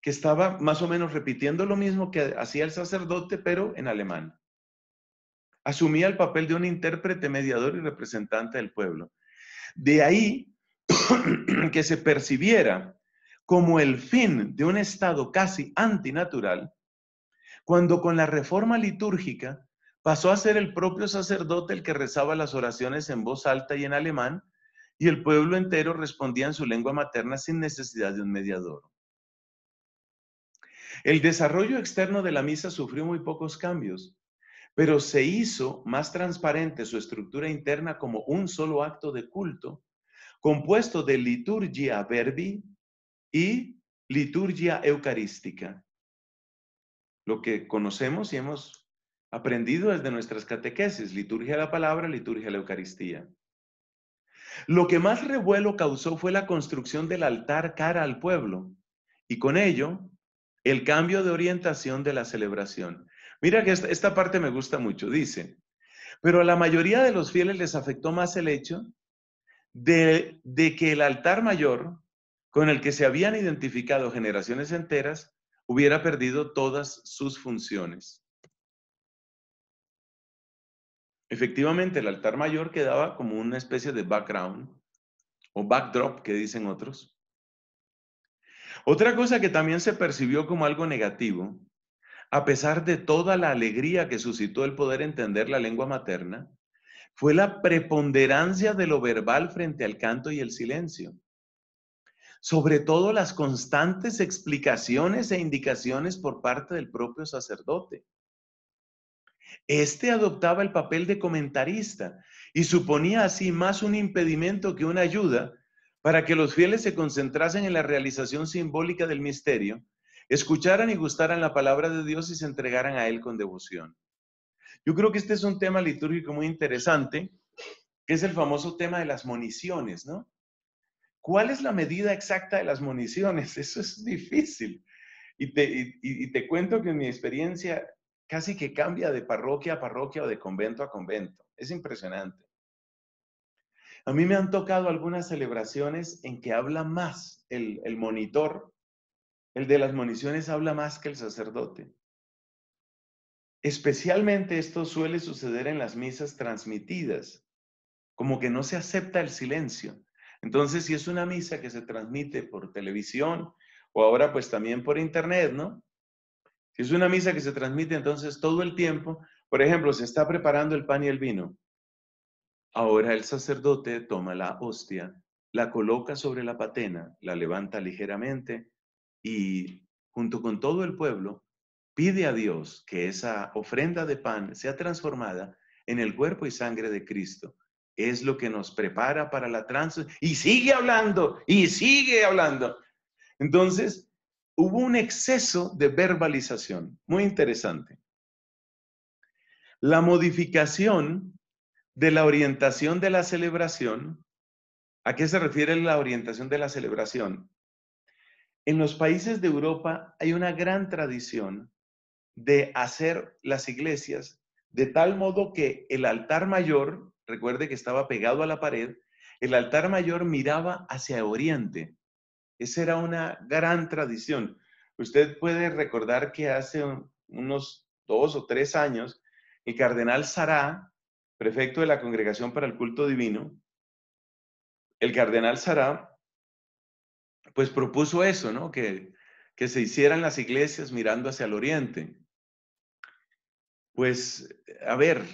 que estaba más o menos repitiendo lo mismo que hacía el sacerdote, pero en alemán. Asumía el papel de un intérprete, mediador y representante del pueblo. De ahí [clears throat] que se percibiera como el fin de un estado casi antinatural, cuando con la reforma litúrgica Pasó a ser el propio sacerdote el que rezaba las oraciones en voz alta y en alemán, y el pueblo entero respondía en su lengua materna sin necesidad de un mediador. El desarrollo externo de la misa sufrió muy pocos cambios, pero se hizo más transparente su estructura interna como un solo acto de culto, compuesto de liturgia verbi y liturgia eucarística, lo que conocemos y hemos aprendido desde nuestras catequesis, liturgia de la palabra, liturgia de la Eucaristía. Lo que más revuelo causó fue la construcción del altar cara al pueblo y con ello el cambio de orientación de la celebración. Mira que esta, parte me gusta mucho, dice, pero a la mayoría de los fieles les afectó más el hecho de que el altar mayor, con el que se habían identificado generaciones enteras, hubiera perdido todas sus funciones. Efectivamente, el altar mayor quedaba como una especie de background o backdrop que dicen otros. Otra cosa que también se percibió como algo negativo, a pesar de toda la alegría que suscitó el poder entender la lengua materna, fue la preponderancia de lo verbal frente al canto y el silencio. Sobre todo las constantes explicaciones e indicaciones por parte del propio sacerdote. Este adoptaba el papel de comentarista y suponía así más un impedimento que una ayuda para que los fieles se concentrasen en la realización simbólica del misterio, escucharan y gustaran la palabra de Dios y se entregaran a Él con devoción. Yo creo que este es un tema litúrgico muy interesante, que es el famoso tema de las municiones, ¿no? ¿Cuál es la medida exacta de las municiones? [laughs] Eso es difícil. Y te, y te cuento que en mi experiencia casi que cambia de parroquia a parroquia o de convento a convento. Es impresionante. A mí me han tocado algunas celebraciones en que habla más el, monitor, el de las municiones habla más que el sacerdote. Especialmente esto suele suceder en las misas transmitidas, como que no se acepta el silencio. Entonces, si es una misa que se transmite por televisión o ahora pues también por internet, ¿no? es una misa que se transmite entonces todo el tiempo, por ejemplo, se está preparando el pan y el vino. Ahora el sacerdote toma la hostia, la coloca sobre la patena, la levanta ligeramente y junto con todo el pueblo pide a Dios que esa ofrenda de pan sea transformada en el cuerpo y sangre de Cristo. Es lo que nos prepara para la trans y sigue hablando y sigue hablando. Entonces, hubo un exceso de verbalización, muy interesante. La modificación de la orientación de la celebración, ¿a qué se refiere la orientación de la celebración? En los países de Europa hay una gran tradición de hacer las iglesias de tal modo que el altar mayor, recuerde que estaba pegado a la pared, el altar mayor miraba hacia oriente. Esa era una gran tradición. Usted puede recordar que hace unos dos o tres años, el cardenal Sará, prefecto de la Congregación para el Culto Divino, el cardenal Sará, pues propuso eso, ¿no? Que, que se hicieran las iglesias mirando hacia el oriente. Pues, a ver,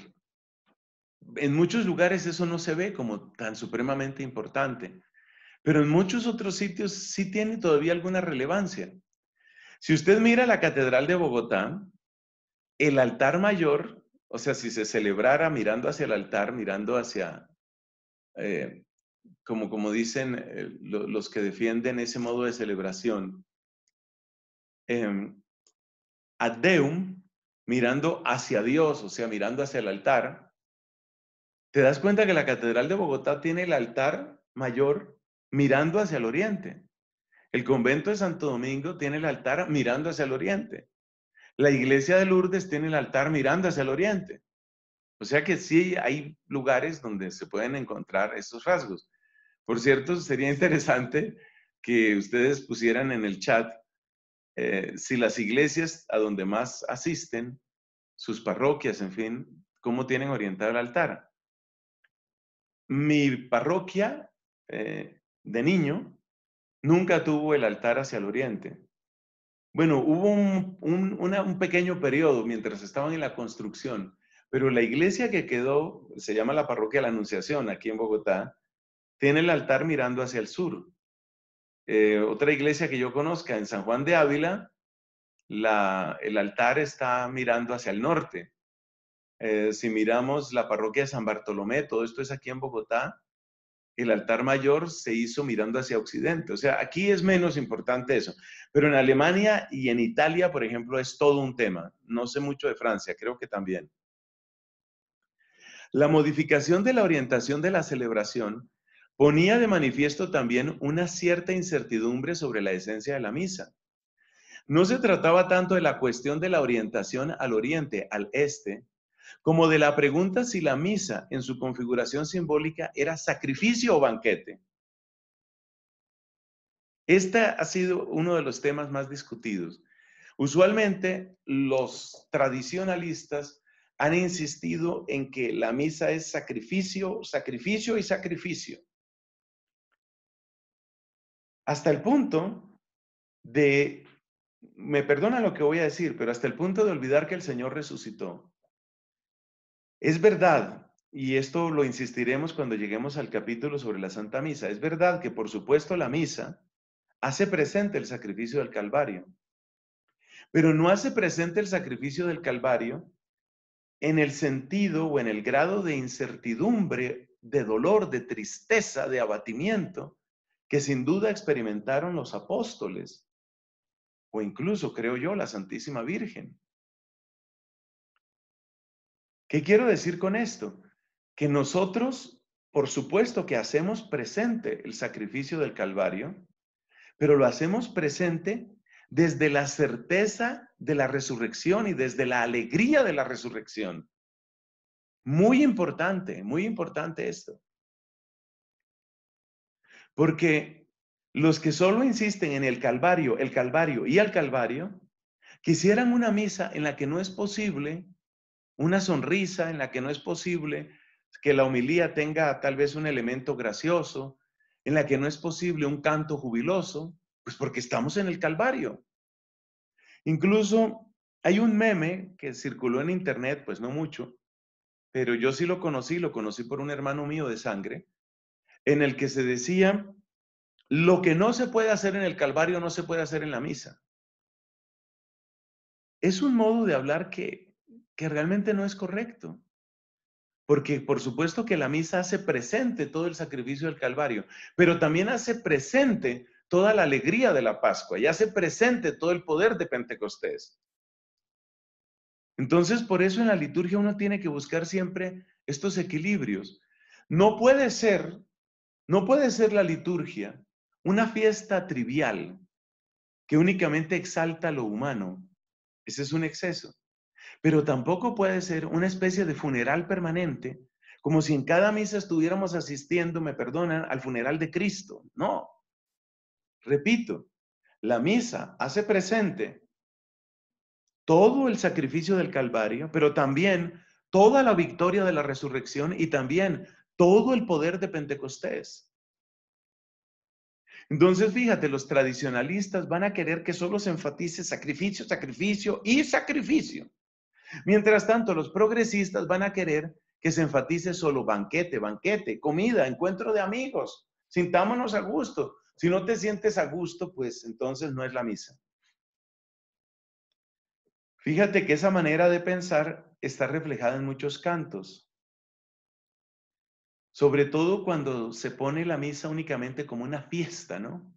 en muchos lugares eso no se ve como tan supremamente importante pero en muchos otros sitios sí tiene todavía alguna relevancia. Si usted mira la Catedral de Bogotá, el altar mayor, o sea, si se celebrara mirando hacia el altar, mirando hacia, eh, como, como dicen eh, los que defienden ese modo de celebración, eh, em, ad deum, mirando hacia Dios, o sea, mirando hacia el altar, te das cuenta que la Catedral de Bogotá tiene el altar mayor mirando hacia el oriente. El convento de Santo Domingo tiene el altar mirando hacia el oriente. La iglesia de Lourdes tiene el altar mirando hacia el oriente. O sea que sí hay lugares donde se pueden encontrar esos rasgos. Por cierto, sería interesante que ustedes pusieran en el chat eh, si las iglesias a donde más asisten, sus parroquias, en fin, cómo tienen orientado el altar. Mi parroquia eh, de niño, nunca tuvo el altar hacia el oriente. Bueno, hubo un, pequeño periodo mientras estaban en la construcción, pero la iglesia que quedó, se llama la parroquia de La Anunciación aquí en Bogotá, tiene el altar mirando hacia el sur. Eh, otra iglesia que yo conozca en San Juan de Ávila, el altar está mirando hacia el norte. Eh, si miramos la parroquia de San Bartolomé, todo esto es aquí en Bogotá, el altar mayor se hizo mirando hacia Occidente. O sea, aquí es menos importante eso. Pero en Alemania y en Italia, por ejemplo, es todo un tema. No sé mucho de Francia, creo que también. La modificación de la orientación de la celebración ponía de manifiesto también una cierta incertidumbre sobre la esencia de la misa. No se trataba tanto de la cuestión de la orientación al oriente, al este, como de la pregunta si la misa en su configuración simbólica era sacrificio o banquete. Este ha sido uno de los temas más discutidos. Usualmente los tradicionalistas han insistido en que la misa es sacrificio, sacrificio y sacrificio. Hasta el punto de, me perdona lo que voy a decir, pero hasta el punto de olvidar que el Señor resucitó. Es verdad, y esto lo insistiremos cuando lleguemos al capítulo sobre la Santa Misa, es verdad que por supuesto la misa hace presente el sacrificio del Calvario, pero no hace presente el sacrificio del Calvario en el sentido o en el grado de incertidumbre, de dolor, de tristeza, de abatimiento que sin duda experimentaron los apóstoles o incluso, creo yo, la Santísima Virgen. ¿Qué quiero decir con esto? Que nosotros, por supuesto que hacemos presente el sacrificio del Calvario, pero lo hacemos presente desde la certeza de la resurrección y desde la alegría de la resurrección. Muy importante, muy importante esto. Porque los que solo insisten en el Calvario, el Calvario y al Calvario, quisieran una misa en la que no es posible una sonrisa en la que no es posible que la homilía tenga tal vez un elemento gracioso, en la que no es posible un canto jubiloso, pues porque estamos en el Calvario. Incluso hay un meme que circuló en internet, pues no mucho, pero yo sí lo conocí, lo conocí por un hermano mío de sangre, en el que se decía, lo que no se puede hacer en el Calvario no se puede hacer en la misa. Es un modo de hablar que que realmente no es correcto. Porque por supuesto que la misa hace presente todo el sacrificio del Calvario, pero también hace presente toda la alegría de la Pascua y hace presente todo el poder de Pentecostés. Entonces, por eso en la liturgia uno tiene que buscar siempre estos equilibrios. No puede ser, no puede ser la liturgia una fiesta trivial que únicamente exalta lo humano. Ese es un exceso pero tampoco puede ser una especie de funeral permanente, como si en cada misa estuviéramos asistiendo, me perdonan, al funeral de Cristo. No. Repito, la misa hace presente todo el sacrificio del Calvario, pero también toda la victoria de la resurrección y también todo el poder de Pentecostés. Entonces, fíjate, los tradicionalistas van a querer que solo se enfatice sacrificio, sacrificio y sacrificio. Mientras tanto, los progresistas van a querer que se enfatice solo banquete, banquete, comida, encuentro de amigos. Sintámonos a gusto. Si no te sientes a gusto, pues entonces no es la misa. Fíjate que esa manera de pensar está reflejada en muchos cantos, sobre todo cuando se pone la misa únicamente como una fiesta, ¿no?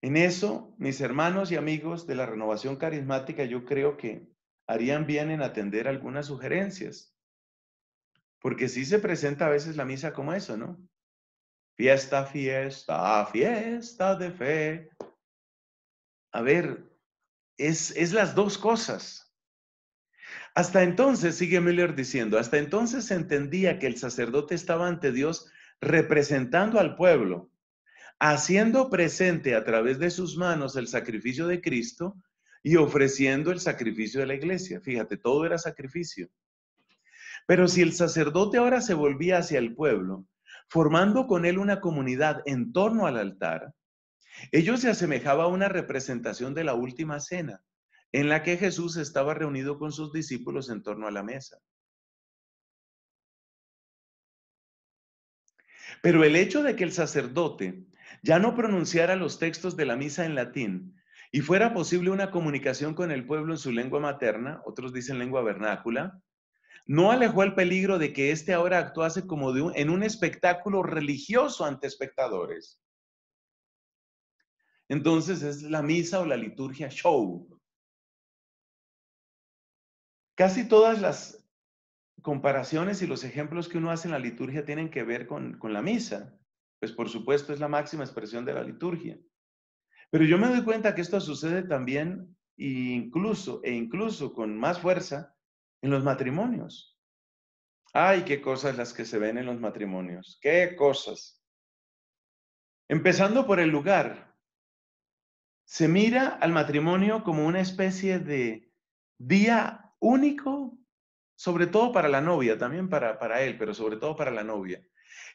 En eso, mis hermanos y amigos de la renovación carismática, yo creo que harían bien en atender algunas sugerencias. Porque sí se presenta a veces la misa como eso, ¿no? Fiesta, fiesta, fiesta de fe. A ver, es, es las dos cosas. Hasta entonces, sigue Miller diciendo, hasta entonces se entendía que el sacerdote estaba ante Dios representando al pueblo, haciendo presente a través de sus manos el sacrificio de Cristo y ofreciendo el sacrificio de la iglesia. Fíjate, todo era sacrificio. Pero si el sacerdote ahora se volvía hacia el pueblo, formando con él una comunidad en torno al altar, ello se asemejaba a una representación de la última cena, en la que Jesús estaba reunido con sus discípulos en torno a la mesa. Pero el hecho de que el sacerdote ya no pronunciara los textos de la misa en latín, y fuera posible una comunicación con el pueblo en su lengua materna, otros dicen lengua vernácula, no alejó el peligro de que éste ahora actuase como en un espectáculo religioso ante espectadores. Entonces es la misa o la liturgia show. Casi todas las comparaciones y los ejemplos que uno hace en la liturgia tienen que ver con la misa, pues por supuesto es la máxima expresión de la liturgia. Pero yo me doy cuenta que esto sucede también e incluso, e incluso con más fuerza en los matrimonios. Ay, qué cosas las que se ven en los matrimonios, qué cosas. Empezando por el lugar, se mira al matrimonio como una especie de día único, sobre todo para la novia, también para, para él, pero sobre todo para la novia.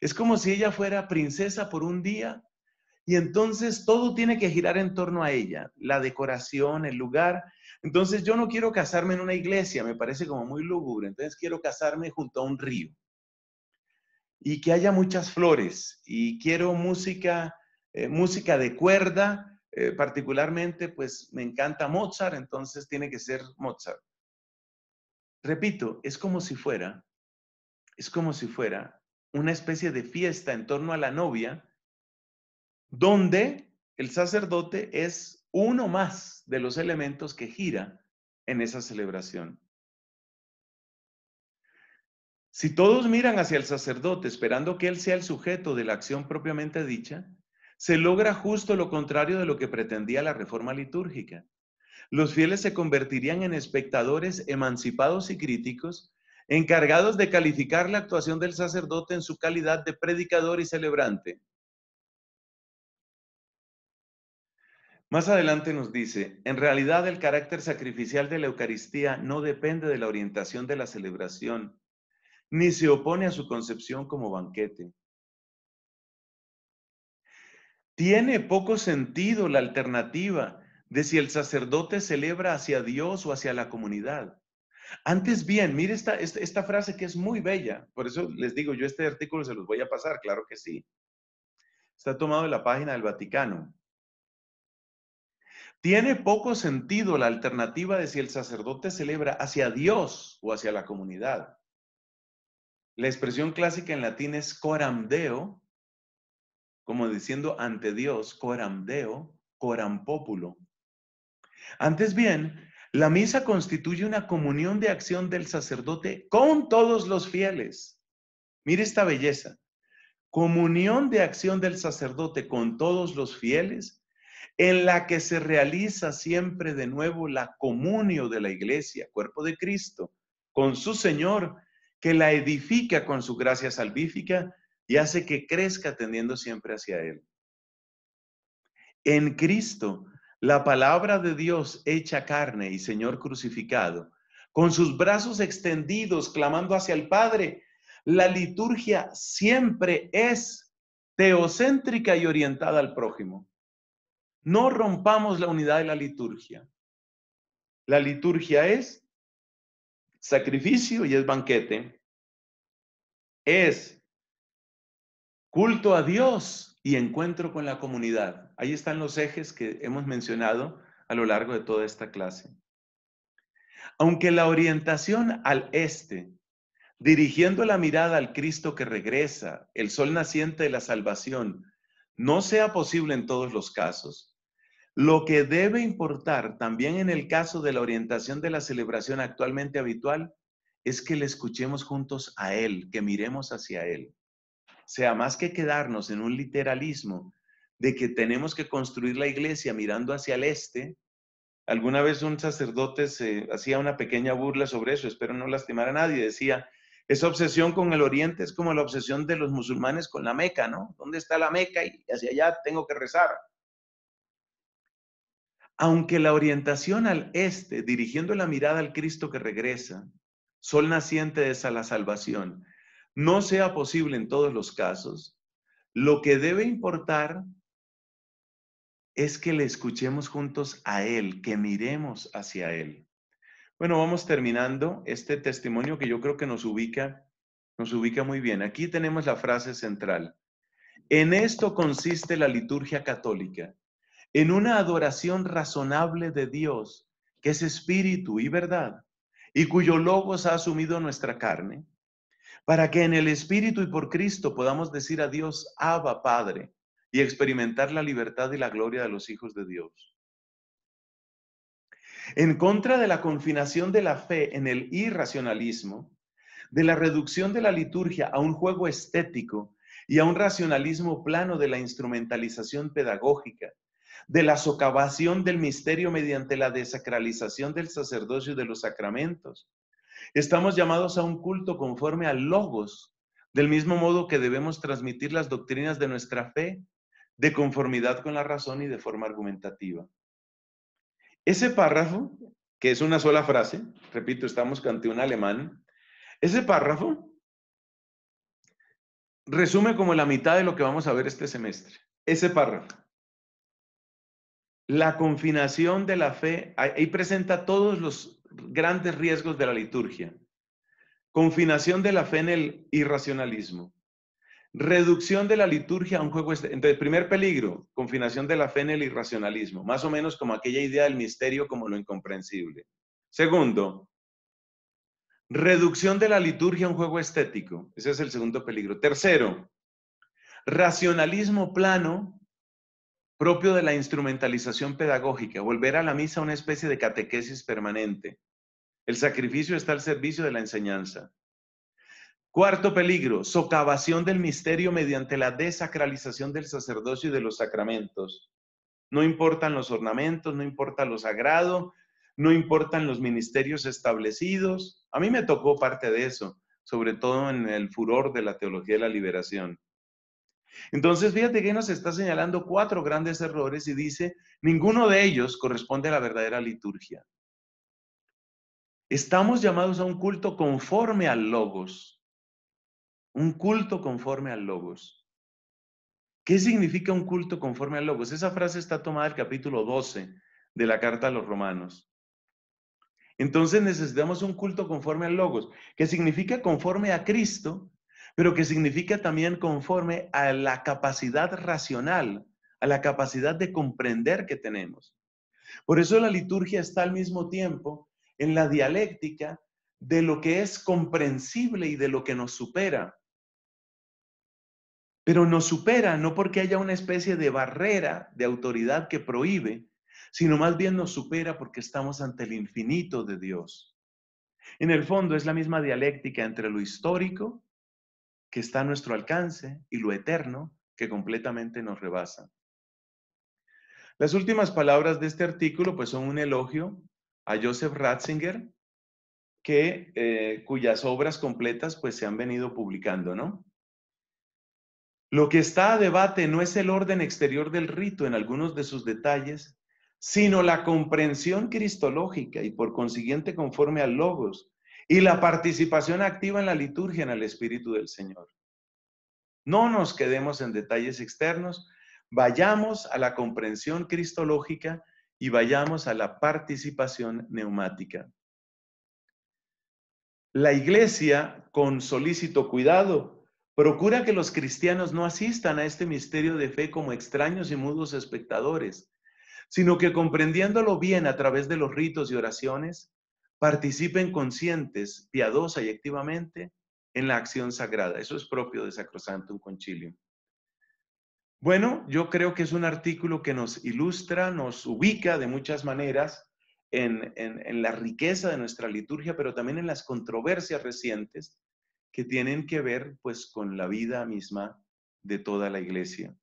Es como si ella fuera princesa por un día y entonces todo tiene que girar en torno a ella, la decoración, el lugar. Entonces yo no quiero casarme en una iglesia, me parece como muy lúgubre. Entonces quiero casarme junto a un río y que haya muchas flores y quiero música, eh, música de cuerda. Eh, particularmente, pues me encanta Mozart, entonces tiene que ser Mozart. Repito, es como si fuera, es como si fuera una especie de fiesta en torno a la novia donde el sacerdote es uno más de los elementos que gira en esa celebración. Si todos miran hacia el sacerdote esperando que él sea el sujeto de la acción propiamente dicha, se logra justo lo contrario de lo que pretendía la reforma litúrgica. Los fieles se convertirían en espectadores emancipados y críticos, encargados de calificar la actuación del sacerdote en su calidad de predicador y celebrante. Más adelante nos dice, en realidad el carácter sacrificial de la Eucaristía no depende de la orientación de la celebración, ni se opone a su concepción como banquete. Tiene poco sentido la alternativa de si el sacerdote celebra hacia Dios o hacia la comunidad. Antes bien, mire esta, frase que es muy bella, por eso les digo, yo este artículo se los voy a pasar, claro que sí. Está tomado de la página del Vaticano. Tiene poco sentido la alternativa de si el sacerdote celebra hacia Dios o hacia la comunidad. La expresión clásica en latín es coram deo, como diciendo ante Dios, coram deo, coram populo. Antes bien, la misa constituye una comunión de acción del sacerdote con todos los fieles. Mire esta belleza. Comunión de acción del sacerdote con todos los fieles en la que se realiza siempre de nuevo la comunión de la iglesia, cuerpo de Cristo, con su Señor, que la edifica con su gracia salvífica y hace que crezca tendiendo siempre hacia Él. En Cristo, la palabra de Dios hecha carne y Señor crucificado, con sus brazos extendidos, clamando hacia el Padre, la liturgia siempre es teocéntrica y orientada al prójimo. No rompamos la unidad de la liturgia. La liturgia es sacrificio y es banquete. Es culto a Dios y encuentro con la comunidad. Ahí están los ejes que hemos mencionado a lo largo de toda esta clase. Aunque la orientación al este, dirigiendo la mirada al Cristo que regresa, el sol naciente de la salvación, no sea posible en todos los casos, lo que debe importar también en el caso de la orientación de la celebración actualmente habitual es que le escuchemos juntos a Él, que miremos hacia Él. O sea, más que quedarnos en un literalismo de que tenemos que construir la iglesia mirando hacia el este, alguna vez un sacerdote se hacía una pequeña burla sobre eso, espero no lastimar a nadie, decía, esa obsesión con el oriente es como la obsesión de los musulmanes con la Meca, ¿no? ¿Dónde está la Meca? Y hacia allá tengo que rezar. Aunque la orientación al este, dirigiendo la mirada al Cristo que regresa, sol naciente es a la salvación, no sea posible en todos los casos, lo que debe importar es que le escuchemos juntos a Él, que miremos hacia Él. Bueno, vamos terminando este testimonio que yo creo que nos ubica, nos ubica muy bien. Aquí tenemos la frase central. En esto consiste la liturgia católica, en una adoración razonable de Dios, que es espíritu y verdad, y cuyo logos ha asumido nuestra carne, para que en el espíritu y por Cristo podamos decir a Dios, Abba Padre, y experimentar la libertad y la gloria de los hijos de Dios. En contra de la confinación de la fe en el irracionalismo, de la reducción de la liturgia a un juego estético y a un racionalismo plano de la instrumentalización pedagógica de la socavación del misterio mediante la desacralización del sacerdocio y de los sacramentos. Estamos llamados a un culto conforme al logos, del mismo modo que debemos transmitir las doctrinas de nuestra fe, de conformidad con la razón y de forma argumentativa. Ese párrafo, que es una sola frase, repito, estamos ante un alemán, ese párrafo resume como la mitad de lo que vamos a ver este semestre. Ese párrafo. La confinación de la fe, ahí presenta todos los grandes riesgos de la liturgia. Confinación de la fe en el irracionalismo. Reducción de la liturgia a un juego. Este, entonces, primer peligro, confinación de la fe en el irracionalismo, más o menos como aquella idea del misterio como lo incomprensible. Segundo, reducción de la liturgia a un juego estético. Ese es el segundo peligro. Tercero, racionalismo plano propio de la instrumentalización pedagógica, volver a la misa una especie de catequesis permanente. El sacrificio está al servicio de la enseñanza. Cuarto peligro, socavación del misterio mediante la desacralización del sacerdocio y de los sacramentos. No importan los ornamentos, no importa lo sagrado, no importan los ministerios establecidos. A mí me tocó parte de eso, sobre todo en el furor de la teología de la liberación. Entonces, fíjate que nos está señalando cuatro grandes errores y dice, ninguno de ellos corresponde a la verdadera liturgia. Estamos llamados a un culto conforme al logos. Un culto conforme al logos. ¿Qué significa un culto conforme al logos? Esa frase está tomada del capítulo 12 de la carta a los romanos. Entonces necesitamos un culto conforme al logos, que significa conforme a Cristo, pero que significa también conforme a la capacidad racional, a la capacidad de comprender que tenemos. Por eso la liturgia está al mismo tiempo en la dialéctica de lo que es comprensible y de lo que nos supera. Pero nos supera no porque haya una especie de barrera de autoridad que prohíbe, sino más bien nos supera porque estamos ante el infinito de Dios. En el fondo es la misma dialéctica entre lo histórico que está a nuestro alcance y lo eterno que completamente nos rebasa. Las últimas palabras de este artículo pues, son un elogio a Joseph Ratzinger, que, eh, cuyas obras completas pues, se han venido publicando. ¿no? Lo que está a debate no es el orden exterior del rito en algunos de sus detalles, sino la comprensión cristológica y por consiguiente conforme al logos y la participación activa en la liturgia en el Espíritu del Señor. No nos quedemos en detalles externos, vayamos a la comprensión cristológica y vayamos a la participación neumática. La iglesia, con solícito cuidado, procura que los cristianos no asistan a este misterio de fe como extraños y mudos espectadores, sino que comprendiéndolo bien a través de los ritos y oraciones, participen conscientes, piadosa y activamente en la acción sagrada. Eso es propio de un Concilio. Bueno, yo creo que es un artículo que nos ilustra, nos ubica de muchas maneras en, en, la riqueza de nuestra liturgia, pero también en las controversias recientes que tienen que ver pues con la vida misma de toda la iglesia.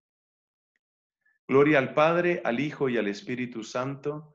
Gloria al Padre, al Hijo y al Espíritu Santo,